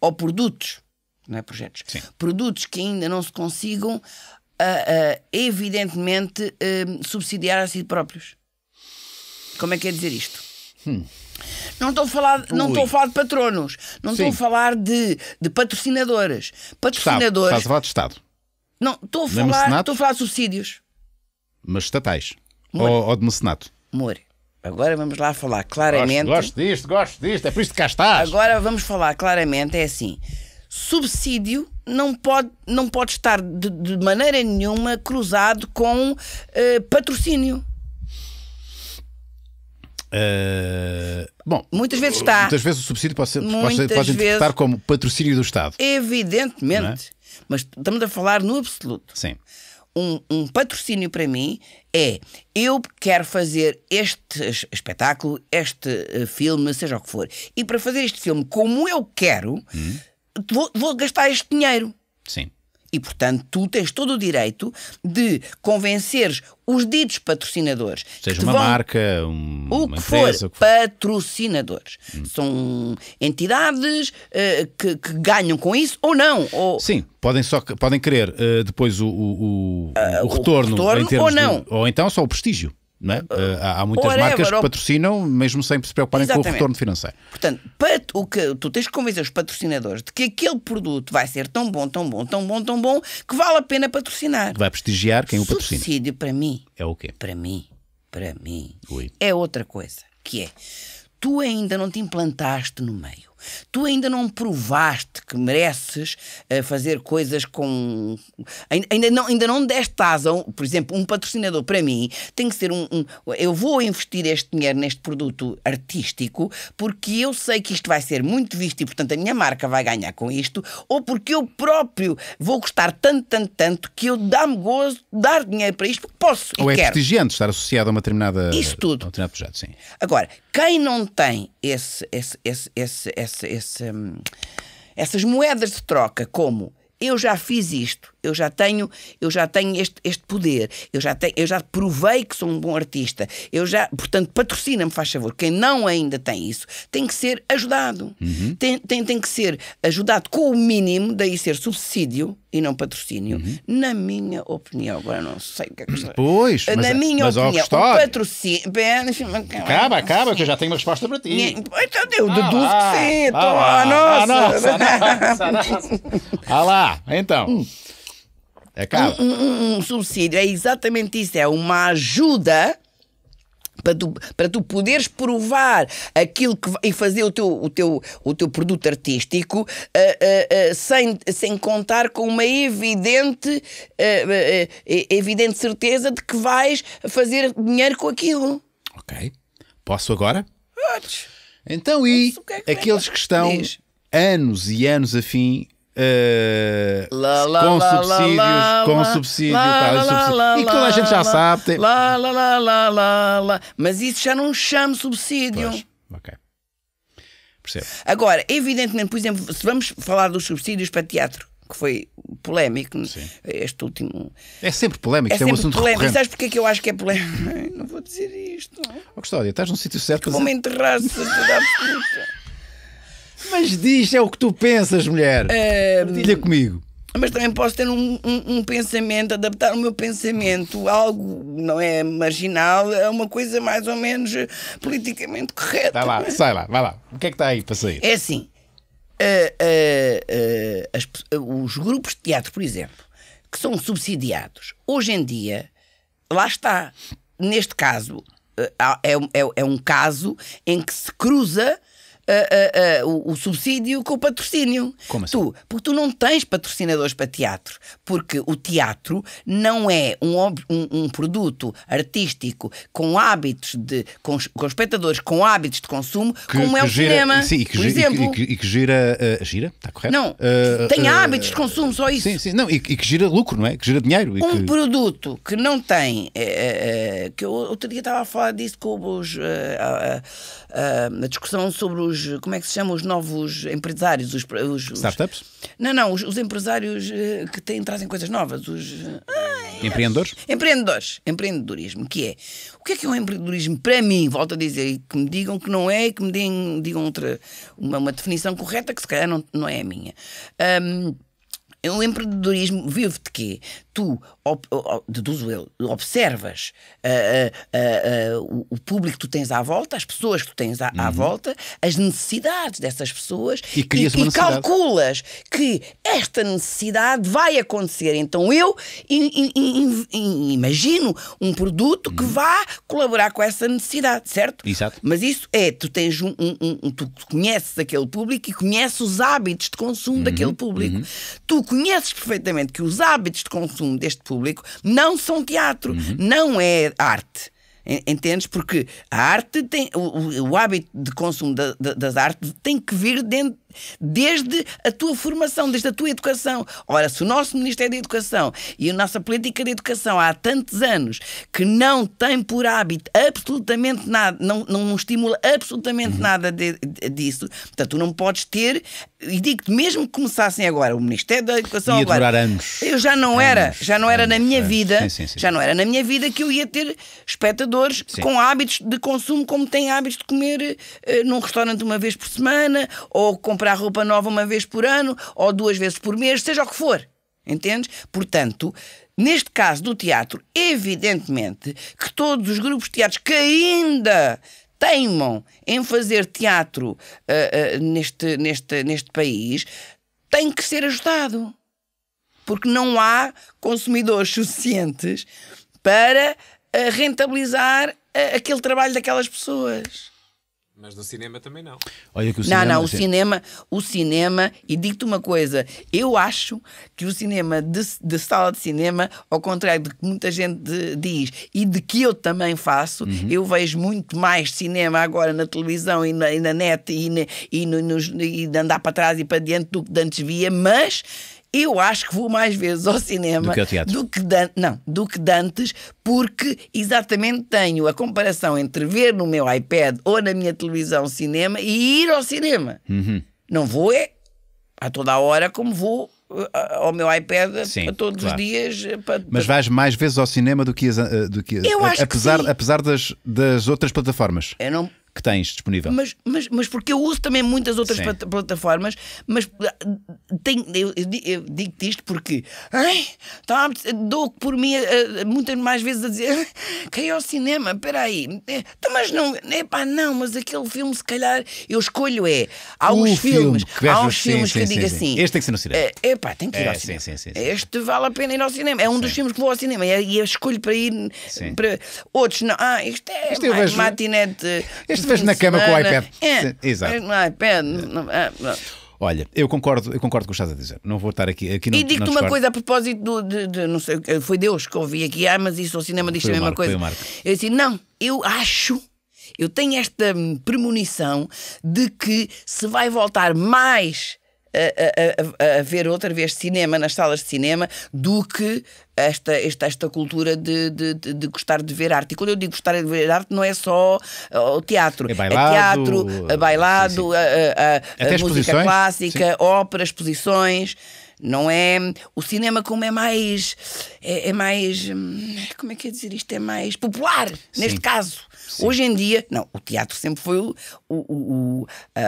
ou produtos, não é projetos. Sim. Produtos que ainda não se consigam, uh, uh, evidentemente, uh, subsidiar a si próprios. Como é que é dizer isto? Hum. Não estou a falar, não estou a falar de patronos, não Sim. estou a falar de, de patrocinadoras. Patrocinadores. Estás a falar de Estado. Não, estou a falar, estou a falar de subsídios. Mas estatais. Ou, ou de mecenato. More. Agora vamos lá falar claramente. Gosto, gosto disto, gosto disto, é por isso que cá estás. Agora vamos falar claramente: é assim, subsídio não pode, não pode estar de, de maneira nenhuma cruzado com uh, patrocínio. Uh, bom, muitas vezes está. Muitas vezes o subsídio pode ser muitas pode, interpretar como patrocínio do Estado. Evidentemente. É? Mas estamos a falar no absoluto. Sim um, um patrocínio para mim é eu quero fazer este espetáculo, este eh, filme, seja o que for. E para fazer este filme como eu quero, hum. vou, vou gastar este dinheiro. Sim. E, portanto, tu tens todo o direito de convencer os ditos patrocinadores. Seja uma vão, marca, um, o uma que empresa. For, que for. Patrocinadores. Hum. São entidades uh, que, que, ganham com isso ou não. Ou... Sim, podem, só, podem querer uh, depois o, o, o, uh, o retorno, retorno ou, não. ou então só o prestígio. Não é? Eh, há muitas Whatever, marcas que patrocinam mesmo sem se preocuparem exatamente. com o retorno financeiro. Portanto, o que, tu tens que convencer os patrocinadores de que aquele produto vai ser tão bom, tão bom, tão bom, tão bom, que vale a pena patrocinar. Vai prestigiar quem Subsídio, o patrocina. Subsídio, para mim. É o quê? Para mim, para mim, Ui. é outra coisa, que é, tu ainda não te implantaste no meio. Tu ainda não provaste que mereces uh, fazer coisas com. Ainda não, ainda não deste asa, por exemplo, um patrocinador para mim tem que ser um, um. Eu vou investir este dinheiro neste produto artístico porque eu sei que isto vai ser muito visto e, portanto, a minha marca vai ganhar com isto, ou porque eu próprio vou gostar tanto, tanto, tanto que eu dá-me gozo dar dinheiro para isto porque posso. Ou é quero. prestigiante estar associado a uma determinada. Isso tudo. um determinado projeto, sim. Agora, quem não tem esse, esse, esse, esse esse, esse, hum, essas moedas de troca como eu já fiz isto eu já tenho, eu já tenho este, este poder, eu já, tenho, eu já provei que sou um bom artista, eu já, portanto, patrocina-me, faz favor. Quem não ainda tem isso tem que ser ajudado, uhum. tem, tem, tem que ser ajudado com o mínimo, daí ser subsídio e não patrocínio, uhum. na minha opinião. Agora não sei o que é que Pois, na mas, é- minha mas opinião, o patrocínio. acaba, acaba, que eu já tenho uma resposta para ti. Então eu ah, deduzo que sim, ah, então, ah, nossa. Ah, nossa, nossa. ah lá, então. Hum. É caro. Um, um, um subsídio, é exatamente isso, é uma ajuda para tu, para tu poderes provar aquilo que e fazer o teu, o teu, o teu produto artístico uh, uh, uh, sem, sem contar com uma evidente, uh, uh, uh, evidente certeza de que vais fazer dinheiro com aquilo. Ok. Posso agora? Podes. Então, e que é que aqueles é? que estão Diz. anos e anos a fim com, subsídios, com subsídio, e que toda a gente já sabe. Mas isso já não chama subsídio. ok. Percebo. Agora, evidentemente, por exemplo, se vamos falar dos subsídios para teatro, que foi polémico Sim. este último. É sempre polémico, é, é sempre um assunto polémico. Recorrente. Sabes porque é que eu acho que é polémico? não vou dizer isto. Ó, oh, Custódia, estás num sítio certo. Vou-me enterrar-se mas diz é o que tu pensas, mulher. É... Partilha comigo. Mas também posso ter um, um, um, pensamento, adaptar o meu pensamento a algo, não é marginal, a é uma coisa mais ou menos politicamente correta. Vai lá, sai lá, vai lá. O que é que está aí para sair? É assim. Uh, uh, uh, as, os grupos de teatro, por exemplo, que são subsidiados, hoje em dia, lá está. Neste caso, é, é, é um caso em que se cruza uh, uh, o, o, subsídio com o patrocínio. Como assim? Tu, porque tu não tens patrocinadores para teatro, porque o teatro não é um, um, um produto artístico com hábitos de com, com, espectadores com hábitos de consumo, que, como é que é o gira, cinema, sim, e que, por gira, exemplo. E, e que, gira, uh, gira, está correto? Não, eh, tem eh, hábitos de consumo só isso. Sim, sim, não, e, e, que gira lucro, não é? Que gira dinheiro. um produto que não tem, que eu outro dia estava a falar disso com os, discussão sobre os os. Como é que se chamam os novos empresários? Os, os Startups? Os, não, não, os, os, empresários eh, que têm, trazem coisas novas. Os. Eh, empreendedores? empreendedores. Empreendedorismo, que é. O que é que é um empreendedorismo para mim? Volto a dizer, que me digam que não é, e que me deem, digam outra, uma, uma definição correta, que se calhar não, não é a minha. É um, o empreendedorismo vive de quê? tu, deduzo eu, observas uh, uh, uh, o público que tu tens à volta, as pessoas que tu tens à, uhum. à volta, as necessidades dessas pessoas e, e, e calculas que esta necessidade vai acontecer. Então eu in, in, in, imagino um produto uhum. que vá colaborar com essa necessidade, certo? Exato. Mas isso é, tu tens um, um, um tu conheces aquele público e conheces os hábitos de consumo uhum. daquele público. Uhum. Tu conheces perfeitamente que os hábitos de consumo deste público não são teatro, uhum. não é arte. Entendes? Porque a arte tem. O, o hábito de consumo da, da, das artes tem que vir dentro desde a tua formação, desde a tua educação. Ora, se o nosso Ministério da Educação e a nossa política de educação há tantos anos que não tem por hábito absolutamente nada, não, não estimula absolutamente uhum. nada de, de, disso, portanto, tu não podes ter, e digo-te, mesmo que começassem agora, o Ministério da Educação ia agora, anos. eu já não anos, era, já não era anos, na minha vida, sim, sim, sim. já não era na minha vida que eu ia ter espectadores com hábitos de consumo como têm hábitos de comer uh, num restaurante uma vez por semana ou com comprar roupa nova uma vez por ano ou duas vezes por mês, seja o que for. Entendes? Portanto, neste caso do teatro, evidentemente que todos os grupos de teatro que ainda teimam em fazer teatro uh, uh, neste, neste, neste país têm que ser ajustado. Porque não há consumidores suficientes para uh, rentabilizar uh, aquele trabalho daquelas pessoas. Mas no cinema também não. Olha que o cinema, não, não, o cinema, o cinema, e digo-te uma coisa, eu acho que o cinema de, de, sala de cinema, ao contrário do que muita gente diz e de que eu também faço, uhum. eu vejo muito mais cinema agora na televisão e na, e na net e, na, e, no, nos, e de andar para trás e para diante do que antes via, mas eu acho que vou mais vezes ao cinema do que, ao teatro. Do que não, do que dantes, porque exatamente tenho a comparação entre ver no meu iPad ou na minha televisão cinema e ir ao cinema. Uhum. Não vou é a toda a hora como vou eh, ao meu iPad sim, todos claro. os dias. Eh, Para... Mas vais mais vezes ao cinema do que, eh, do que eu a, acho apesar, que apesar das, das outras plataformas? Eu não, que tens disponível. Mas, mas, mas porque eu uso também muitas outras plataformas, mas ah, tenho, eu, eu digo-te isto porque ai, tá, dou por mim ah, ah, muitas mais vezes a dizer caiu ao cinema, peraí, é, tá, mas não, é pá, não, mas aquele filme se calhar eu escolho é. Há uns filmes, filme, há uns filmes sim, que sim, eu digo assim. Este tem que ser no cinema. É, é pá, tem que ir é, ao cinema. Este vale a pena ir ao cinema. É um dos filmes que vou ao cinema e, escolho para ir para outros não. Ah, isto é este mais, vejo... matinete. Este estiveste na cama com o iPad. É, Exato. No iPad. É. É, Olha, eu concordo, eu concordo com o que estás a dizer. Não vou estar aqui. aqui não, e digo-te uma coisa a propósito do, de, de, não sei, foi Deus que ouvi aqui, ah, mas isso ao cinema diz a mesma Marco, coisa. Eu disse, não, eu acho, eu tenho esta premonição de que se vai voltar mais a, a, a, ver outra vez cinema nas salas de cinema do que esta, esta, esta cultura de, de, de gostar de ver arte. E quando eu digo gostar de ver arte, não é só o teatro. É, é bailado, é teatro, a bailado, a, a música clássica, sim. ópera, exposições não é o cinema como é mais é, é, mais hum, como é que é dizer isto é mais popular Sim. neste caso Hoje em dia, não, o teatro sempre foi o, o, o, a,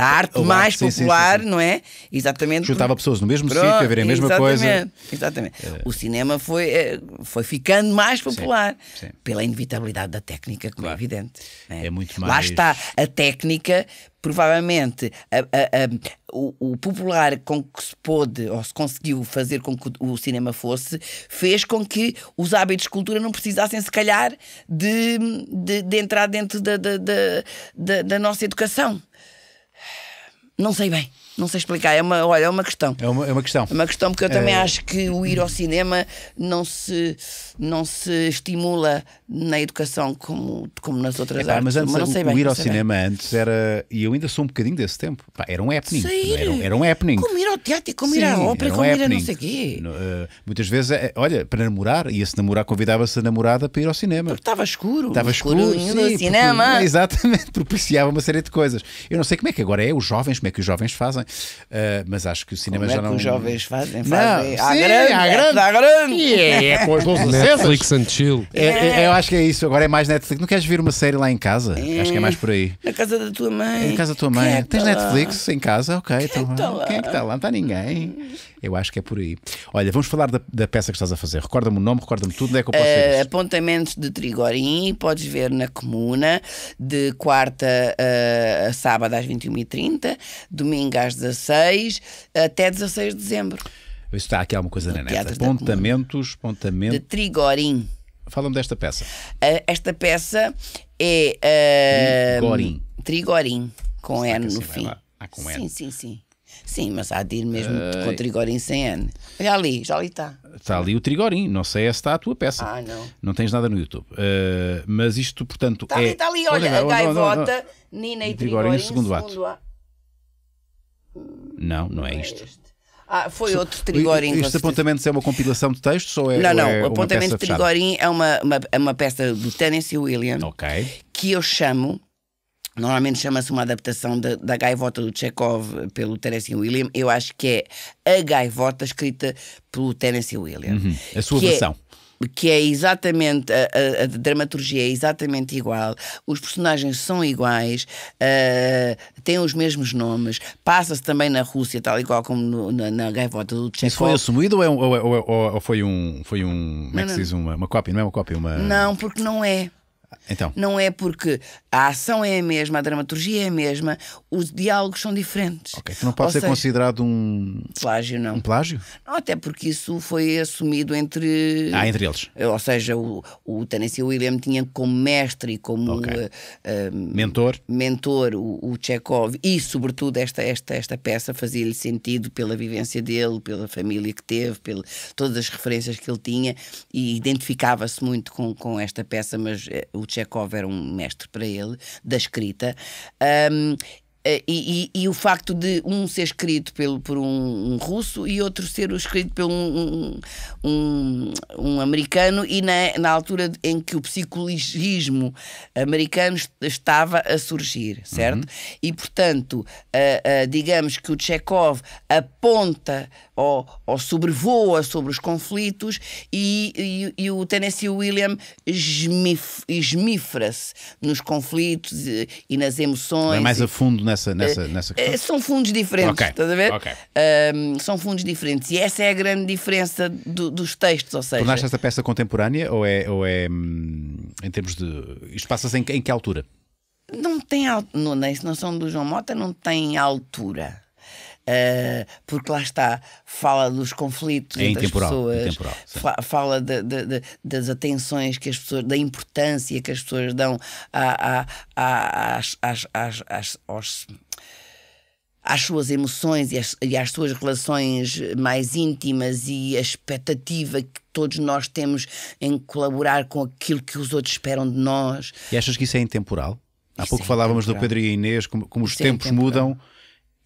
a, arte mais popular, sim, não é? Exatamente. Juntava pessoas no mesmo Pronto, sítio a verem a mesma coisa. Exatamente. É. O cinema foi, eh, foi ficando mais popular pela inevitabilidade da técnica, como é claro. é evidente. É? é muito mais. Lá está, a técnica provavelmente a, a, a, o, o, popular com que se pôde ou se conseguiu fazer com que o cinema fosse, fez com que os hábitos de cultura não precisassem, se calhar, de, de, de entrar dentro da, da, da, da nossa educação. Não sei bem. Não sei explicar, é uma, olha, é uma questão. É uma, é uma questão. É uma questão, porque eu também é... acho que o ir ao cinema não se, não se estimula na educação como, como nas outras Epá, artes. Mas antes, mas o, bem, o, ir ao cinema bem. antes era. E eu ainda sou um bocadinho desse tempo. Pá, era um happening. era, um, era um happening. Como ir ao teatro, como Sim, ir à ópera, um como happening. ir a não sei quê. uh, muitas vezes, eh, olha, para namorar, ia-se namorar, convidava-se a namorada para ir ao cinema. Porque estava escuro. Estava escuro. Sim, do cinema. Porque, exatamente, propiciava uma série de coisas. Eu não sei como é que agora é os jovens, como é que os jovens fazem fazem. Uh, eh, mas acho que o cinema Como é já é que não. Os jovens fazem, fazem. Não, sim, grande, é à grande. À grande. Yeah, é, é, com as luzes Netflix and chill. É, é, eu acho que é isso. Agora é mais Netflix. Não queres ver uma série lá em casa? Acho que é mais por aí. Na casa da tua mãe. Na casa da tua mãe. Tens tá Netflix lá? em casa? Ok, então. Tá quem é que está lá? Não está ninguém. Eu acho que é por aí. Olha, vamos falar da, da peça que estás a fazer. Recorda-me o nome, recorda-me tudo. Onde é que eu posso ver ah, Apontamentos de Trigorim, podes ver na Comuna, de quarta uh, a sábado às 21h30, domingo às 16 até 16 de dezembro. Isso está aqui alguma coisa na neta. Apontamentos, apontamentos. De Trigorim. Fala-me desta peça. Uh, esta peça é. Trigorim. Trigorim, com N no assim fim. Ah, com N. Sim, sim, sim. Sim, mas há de ir mesmo uh... com Trigorim sem N. Olha ali, já ali está. Está ali o Trigorin, não sei se está a tua peça. Ah, não. Não tens nada no YouTube. Uh, mas isto, portanto. Está é... ali, está ali, olha, olha a gaivota, Nina e Trigorin, segundo, segundo ato. Não, não é, é isto. Ah, foi outro Trigorin. Este apontamento é uma compilação de textos ou é Não, não. É o apontamento de Trigorin é uma, uma, é uma peça do Tennessee William okay. que eu chamo normalmente chama-se uma adaptação de, da Gaivota do Chekhov pelo Tennessee William. Eu acho que é a Gaivota escrita pelo Tennessee William. Uhum. A sua é versão. É que é exatamente a, a, a, dramaturgia é exatamente igual, os personagens são iguais, uh, têm os mesmos nomes, passa-se também na Rússia, tal e qual como no, na, na gaivota do Chekhov. Isso foi assumido ou, é um, ou, é, ou, é, ou, foi um, foi um como é que se diz, uma, uma cópia? Não é uma cópia? Uma... Não, porque não é. Então. Não é porque a ação é a mesma, a dramaturgia é a mesma, os diálogos são diferentes. Ok, que então não pode Ou ser seja, considerado um plágio, não. Um plágio? Não, até porque isso foi assumido entre. Ah, entre eles. Eh, ou seja, o, o Tennessee William tinha como mestre e como okay. uh, uh, mentor, mentor o, o Chekhov e, sobretudo, esta, esta, esta peça fazia-lhe sentido pela vivência dele, pela família que teve, pelo, todas as referências que ele tinha e identificava-se muito com, com esta peça, mas. Uh, o Chekhov era um mestre para ele, da escrita, um, eh, e, e, e, o facto de um ser escrito pelo, por um, um russo e outro ser escrito por um, um, um, americano, e na, na altura em que o psicologismo americano estava a surgir, certo? Uhum. E portanto, uh, uh, digamos que o Chekhov aponta ou, ou sobrevoa sobre os conflitos e, e, e o Tennessee William esmif, esmifra-se nos conflitos e, nas emoções. Vai mais a fundo, né? nessa, é, nessa, nessa questão? É, são fundos diferentes, okay. estás a ver? Okay. Um, são fundos diferentes e essa é a grande diferença do, dos textos, ou seja... Tornaste esta peça contemporânea ou é, ou é hum, em termos de... Isto passa-se em, em que altura? Não tem... Não, não são do João Mota, não tem altura Uh, porque lá está, fala dos conflitos é entre as é pessoas, fala de, de, de, das atenções que as pessoas, da importância que as pessoas dão a, a, a, às, às, às, às, aos às suas emoções e às, e às, suas relações mais íntimas e a expectativa que todos nós temos em colaborar com aquilo que os outros esperam de nós. E achas que isso é intemporal? Há pouco é falávamos do Pedro e Inês, como, como os é tempos é mudam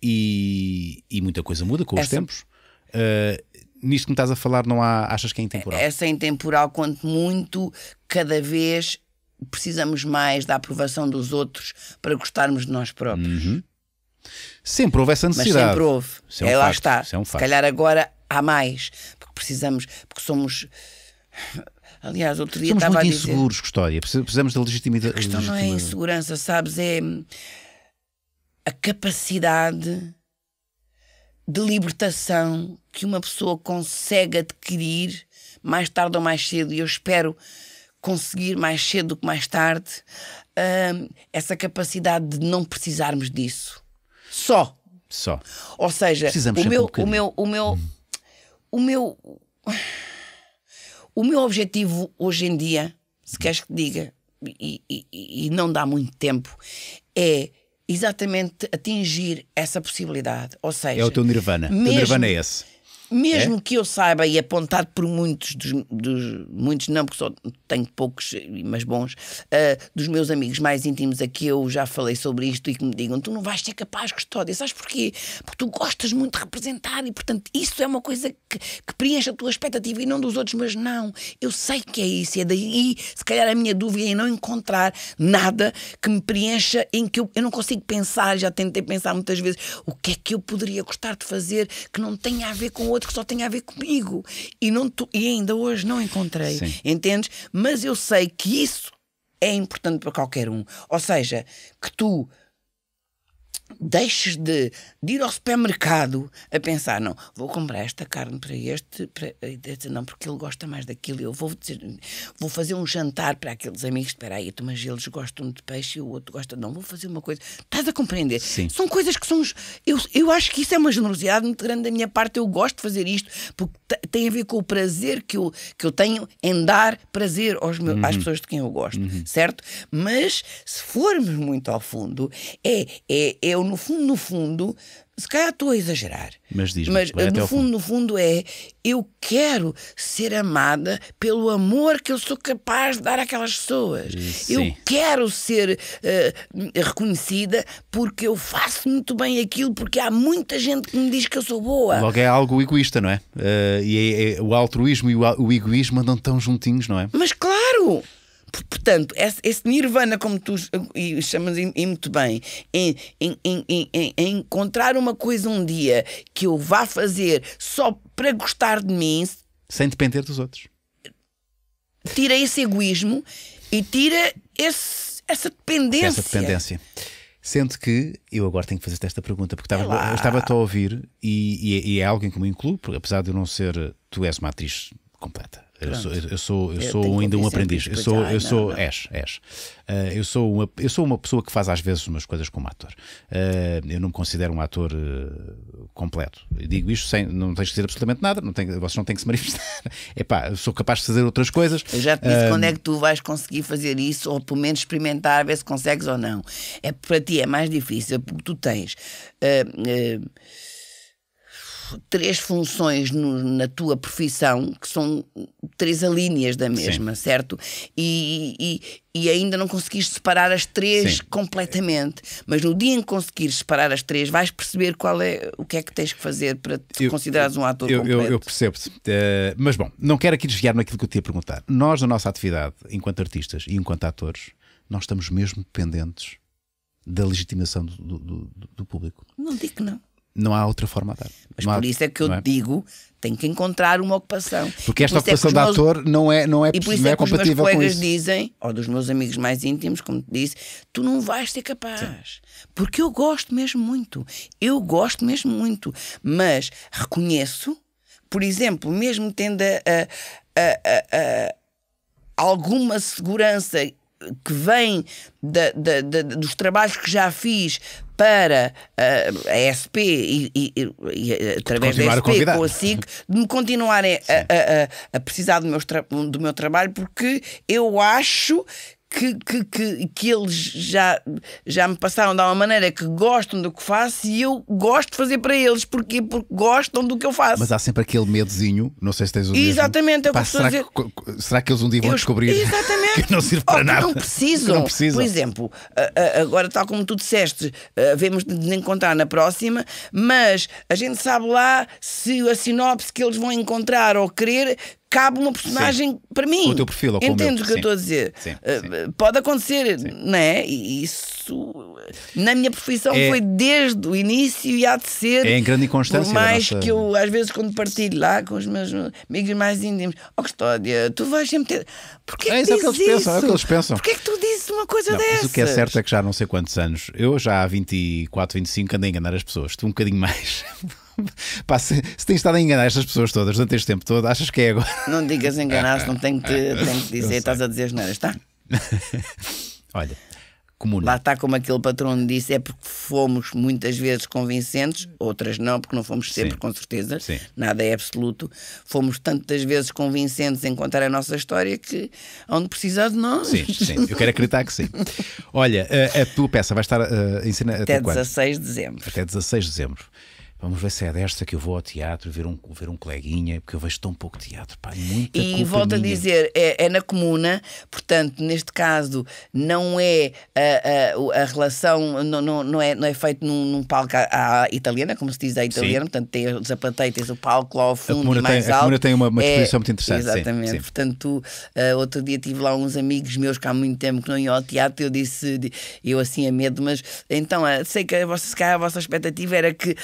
e, e muita coisa muda com os tempos. Uh, nisto que me estás a falar, não há, achas que é intemporal? Essa é intemporal, quanto muito, cada vez precisamos mais da aprovação dos outros para gostarmos de nós próprios. Uhum. Sempre houve essa necessidade. Mas sempre houve. é um é, lá está. é um Se calhar agora há mais, porque precisamos, porque somos. Aliás, outro dia somos estava muito a dizer... inseguros, Custódia. Precisamos da legitimidade. A questão legitimidade. não é insegurança, sabes? É a capacidade de libertação que uma pessoa consegue adquirir mais tarde ou mais cedo, e eu espero conseguir mais cedo do que mais tarde, uh, essa capacidade de não precisarmos disso. Só. Só. Ou seja, o meu, um o meu, o meu, hum. o meu, o meu objetivo hoje em dia, se queres que diga, e, e, e não dá muito tempo, é exatamente atingir essa possibilidade. Ou seja, é o teu nirvana. o teu nirvana é esse. Mesmo é? que eu saiba, e apontado por muitos dos, dos, muitos não, porque só tenho poucos, mas bons, uh, dos meus amigos mais íntimos a que eu já falei sobre isto e que me digam: tu não vais ser capaz, Custódia, sabes porquê? Porque tu gostas muito de representar e, portanto, isso é uma coisa que, que preenche a tua expectativa e não dos outros, mas não, eu sei que é isso, e é daí, se calhar, a minha dúvida em é não encontrar nada que me preencha, em que eu, eu não consigo pensar, já tentei pensar muitas vezes, o que é que eu poderia gostar de fazer que não tenha a ver com outro que só tem a ver comigo. E, não tu, e ainda hoje não encontrei. Sim. Entendes? Mas eu sei que isso é importante para qualquer um. Ou seja, que tu deixes de, de, ir ao supermercado a pensar, não, vou comprar esta carne para este, para, não, porque ele gosta mais daquilo, eu vou, dizer, vou fazer um jantar para aqueles amigos, espera aí, mas eles gostam de peixe e o outro gosta, não, vou fazer uma coisa, estás a compreender? Sim. São coisas que são, eu, eu acho que isso é uma generosidade muito grande da minha parte, eu gosto de fazer isto, porque tem a ver com o prazer que eu, que eu tenho em dar prazer aos meus, uhum. às pessoas de quem eu gosto, uhum. certo? Mas se formos muito ao fundo, é, é, é eu, no fundo, no fundo, se calhar estou a exagerar, mas, mas no fundo, fundo, no fundo é eu quero ser amada pelo amor que eu sou capaz de dar àquelas pessoas. Sim. Eu quero ser uh, reconhecida porque eu faço muito bem aquilo, porque há muita gente que me diz que eu sou boa. Logo é algo egoísta, não é? Uh, e é, é, o altruísmo e o, o egoísmo andam tão juntinhos, não é? Mas claro! Portanto, esse, nirvana, como tu chamas e, muito bem, em, em, em, em, encontrar uma coisa um dia que eu vá fazer só para gostar de mim, sem depender dos outros, tira esse egoísmo e tira esse, essa dependência. Essa dependência. Sendo que eu agora tenho que fazer-te esta pergunta, porque estava, é estava-te a ouvir e, e, e é alguém que me incluo, apesar de eu não ser, tu és uma atriz completa eu sou, eu sou, eu sou ainda um aprendiz. Eu sou, eu sou, és, és. Eh, eu, sou uma, eu sou uma pessoa que faz às vezes umas coisas como ator. Eh, eu não me considero um ator eh, completo. Eu digo isto sem, não tens de dizer absolutamente nada, não tem, vocês não têm que se manifestar. Epá, sou capaz de fazer outras coisas. Eu já te disse quando é que tu vais conseguir fazer isso, ou pelo menos experimentar, ver se consegues ou não. É, para ti é mais difícil, porque tu tens. Uh, uh, três funções no, na tua profissão que são três alíneas da mesma, Sim. certo? E, e, e, ainda não conseguiste separar as três Sim. completamente. Mas no dia em que conseguires separar as três, vais perceber qual é o que é que tens que fazer para te eu, considerares um ator eu, completo. Eu, eu percebo-te. Uh, mas bom, não quero aqui desviar naquilo que eu te ia perguntar. Nós, na nossa atividade, enquanto artistas e enquanto atores, nós estamos mesmo dependentes da legitimação do, do, do, do público. Não digo que não não há outra forma a dar. Mas não por há, isso é que eu é? digo, tem que encontrar uma ocupação. Porque esta por é ocupação é de meus... ator não é, não é, e por isso é não é, é que compatível os meus colegas com isso. dizem, ou dos meus amigos mais íntimos, como te disse, tu não vais ser capaz. Sim. Porque eu gosto mesmo muito. Eu gosto mesmo muito. Mas reconheço, por exemplo, mesmo tendo a, a, a, alguma segurança que vem da, da, da, dos trabalhos que já fiz para uh, a SP e, e, e através da SP com a SIC de me continuarem a, a, a, precisar do meu, do meu trabalho porque eu acho que, que, que, que, eles já, já me passaram de uma maneira que gostam do que faço e eu gosto de fazer para eles. Porquê? Porque gostam do que eu faço. Mas há sempre aquele medozinho, não sei se tens o Exatamente, é o será, a dizer. Que, será que eles um dia vão eu, descobrir exatamente. que não sirve para oh, nada? Não precisam. não precisam. Por exemplo, agora, tal como tu disseste, vemos de nos encontrar na próxima, mas a gente sabe lá se a sinopse que eles vão encontrar ou querer cabe uma personagem sim. para mim. O teu perfil, ou Entendes o que sim. eu estou a dizer? Sim, uh, pode acontecer, não é? E isso, na minha profissão, é... foi desde o início e há de ser. É em grande inconstância. Por mais nossa... que eu, às vezes, quando partilho lá com os meus amigos mais íntimos, ó oh, Custódia, tu vais sempre ter. Porquê é, que, é que eles isso? Pensam, é que eles pensam. Porquê é que tu dizes uma coisa não, dessas? Mas o que é certo é que já há não sei quantos anos, eu já há 24, 25, andei a enganar as pessoas, estou um bocadinho mais. Pá, se, se tens estado a enganar estas pessoas todas durante este tempo todo, achas que é agora? Não digas enganar-se, não tenho que, tenho que dizer, estás a dizer nada, está? Olha, Lá está como aquele patrono disse, é porque fomos muitas vezes convincentes, outras não, porque não fomos sempre, Sim. com certeza, Sim. nada é absoluto. Fomos tantas vezes convincentes em contar a nossa história que onde precisar de nós. Sim, sim. eu quero acreditar que sim. Olha, a, a tua peça vai estar uh, eh, em cena até, até 16 de dezembro. Até 16 de dezembro. Vamos ver se é desta que eu vou ao teatro ver um, ver um coleguinha, porque eu vejo tão pouco teatro. Pá, muita e volto minha. a dizer, é, é, na comuna, portanto, neste caso, não é a, a, a relação, não, não, não, é, não é feito num, num palco à, à, italiana, como se diz à italiana, sim. portanto, tem os zapateio, tens o palco lá ao fundo, a mais tem, alto. A comuna tem uma, uma é, exposição é, muito interessante. Exatamente, sim, sim. portanto, uh, outro dia tive lá uns amigos meus que há muito tempo que não iam ao teatro, eu disse, eu assim a medo, mas então, eh, sei que a vossa, se calhar a vossa expectativa era que.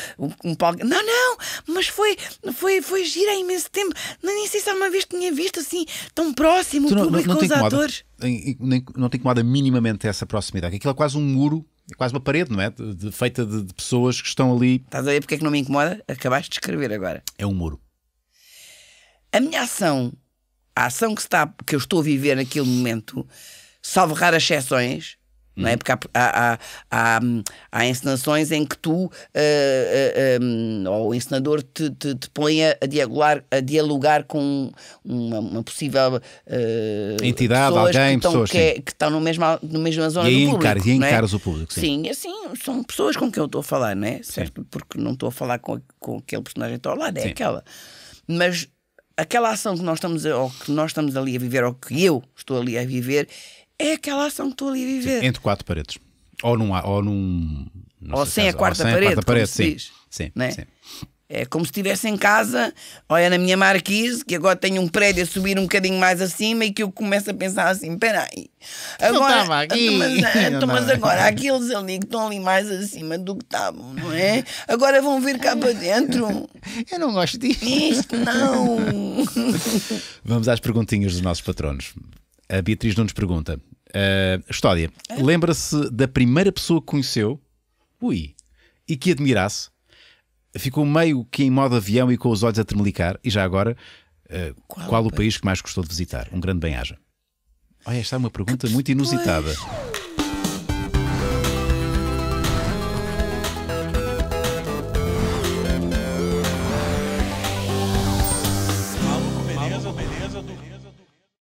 Um, não, não, mas foi, foi, foi giro há imenso tempo. Nem sei se alguma vez tinha visto assim tão próximo tu o público não, não, não os atores. não te incomoda minimamente essa proximidade. Aquilo é quase um muro é quase uma parede, não é? De, de, feita de, de, pessoas que estão ali. Estás a ver porque é que não me incomoda? Acabaste de escrever agora. É um muro. A minha ação, a ação que, está, que eu estou a viver naquele momento, salvo raras exceções, não é? Uhum. Porque há, há, há, há hum, encenações em que tu, uh, eh, uh, eh, eh, um, ou o encenador, te, te, te põe a, dialogar, a dialogar com uma, uma possível uh, entidade, pessoas alguém, que estão, pessoas que, é, que estão no mesmo, no mesmo zona e do público. e é? encaras é? o público, sim. Sim, é assim, são pessoas com quem eu estou a falar, não é? Certo? Porque não estou a falar com, com aquele personagem que está ao lado, é sim. aquela. Mas aquela ação que nós estamos, ou que nós estamos ali a viver, ou que eu estou ali a viver, é aquela ação que estou ali a tipo, viver. Sim, entre quatro paredes. Ou num. Ou, num, ou sem, caso, é a, quarta ou sem parede, a quarta parede, sim. Diz, sim, né? sim. É como se estivesse em casa, olha na minha marquise, que agora tenho um prédio a subir um bocadinho mais acima e que eu começo a pensar assim: peraí, agora. Então, então, não aqui. Mas, mas agora, aqueles ali que estão ali mais acima do que estavam, não é? Agora vão vir cá para dentro. Eu não gosto disso. Isto não. Vamos às perguntinhas dos nossos patronos. A Beatriz não nos pergunta: Uh, eh, História. Lembra-se da primeira pessoa que conheceu? Ui. E que admirasse? Ficou meio que em modo avião e com os olhos a tremelicar. E já agora, uh, qual, qual, o país que mais gostou de visitar? Um grande bem-aja. Olha, esta é uma pergunta muito inusitada.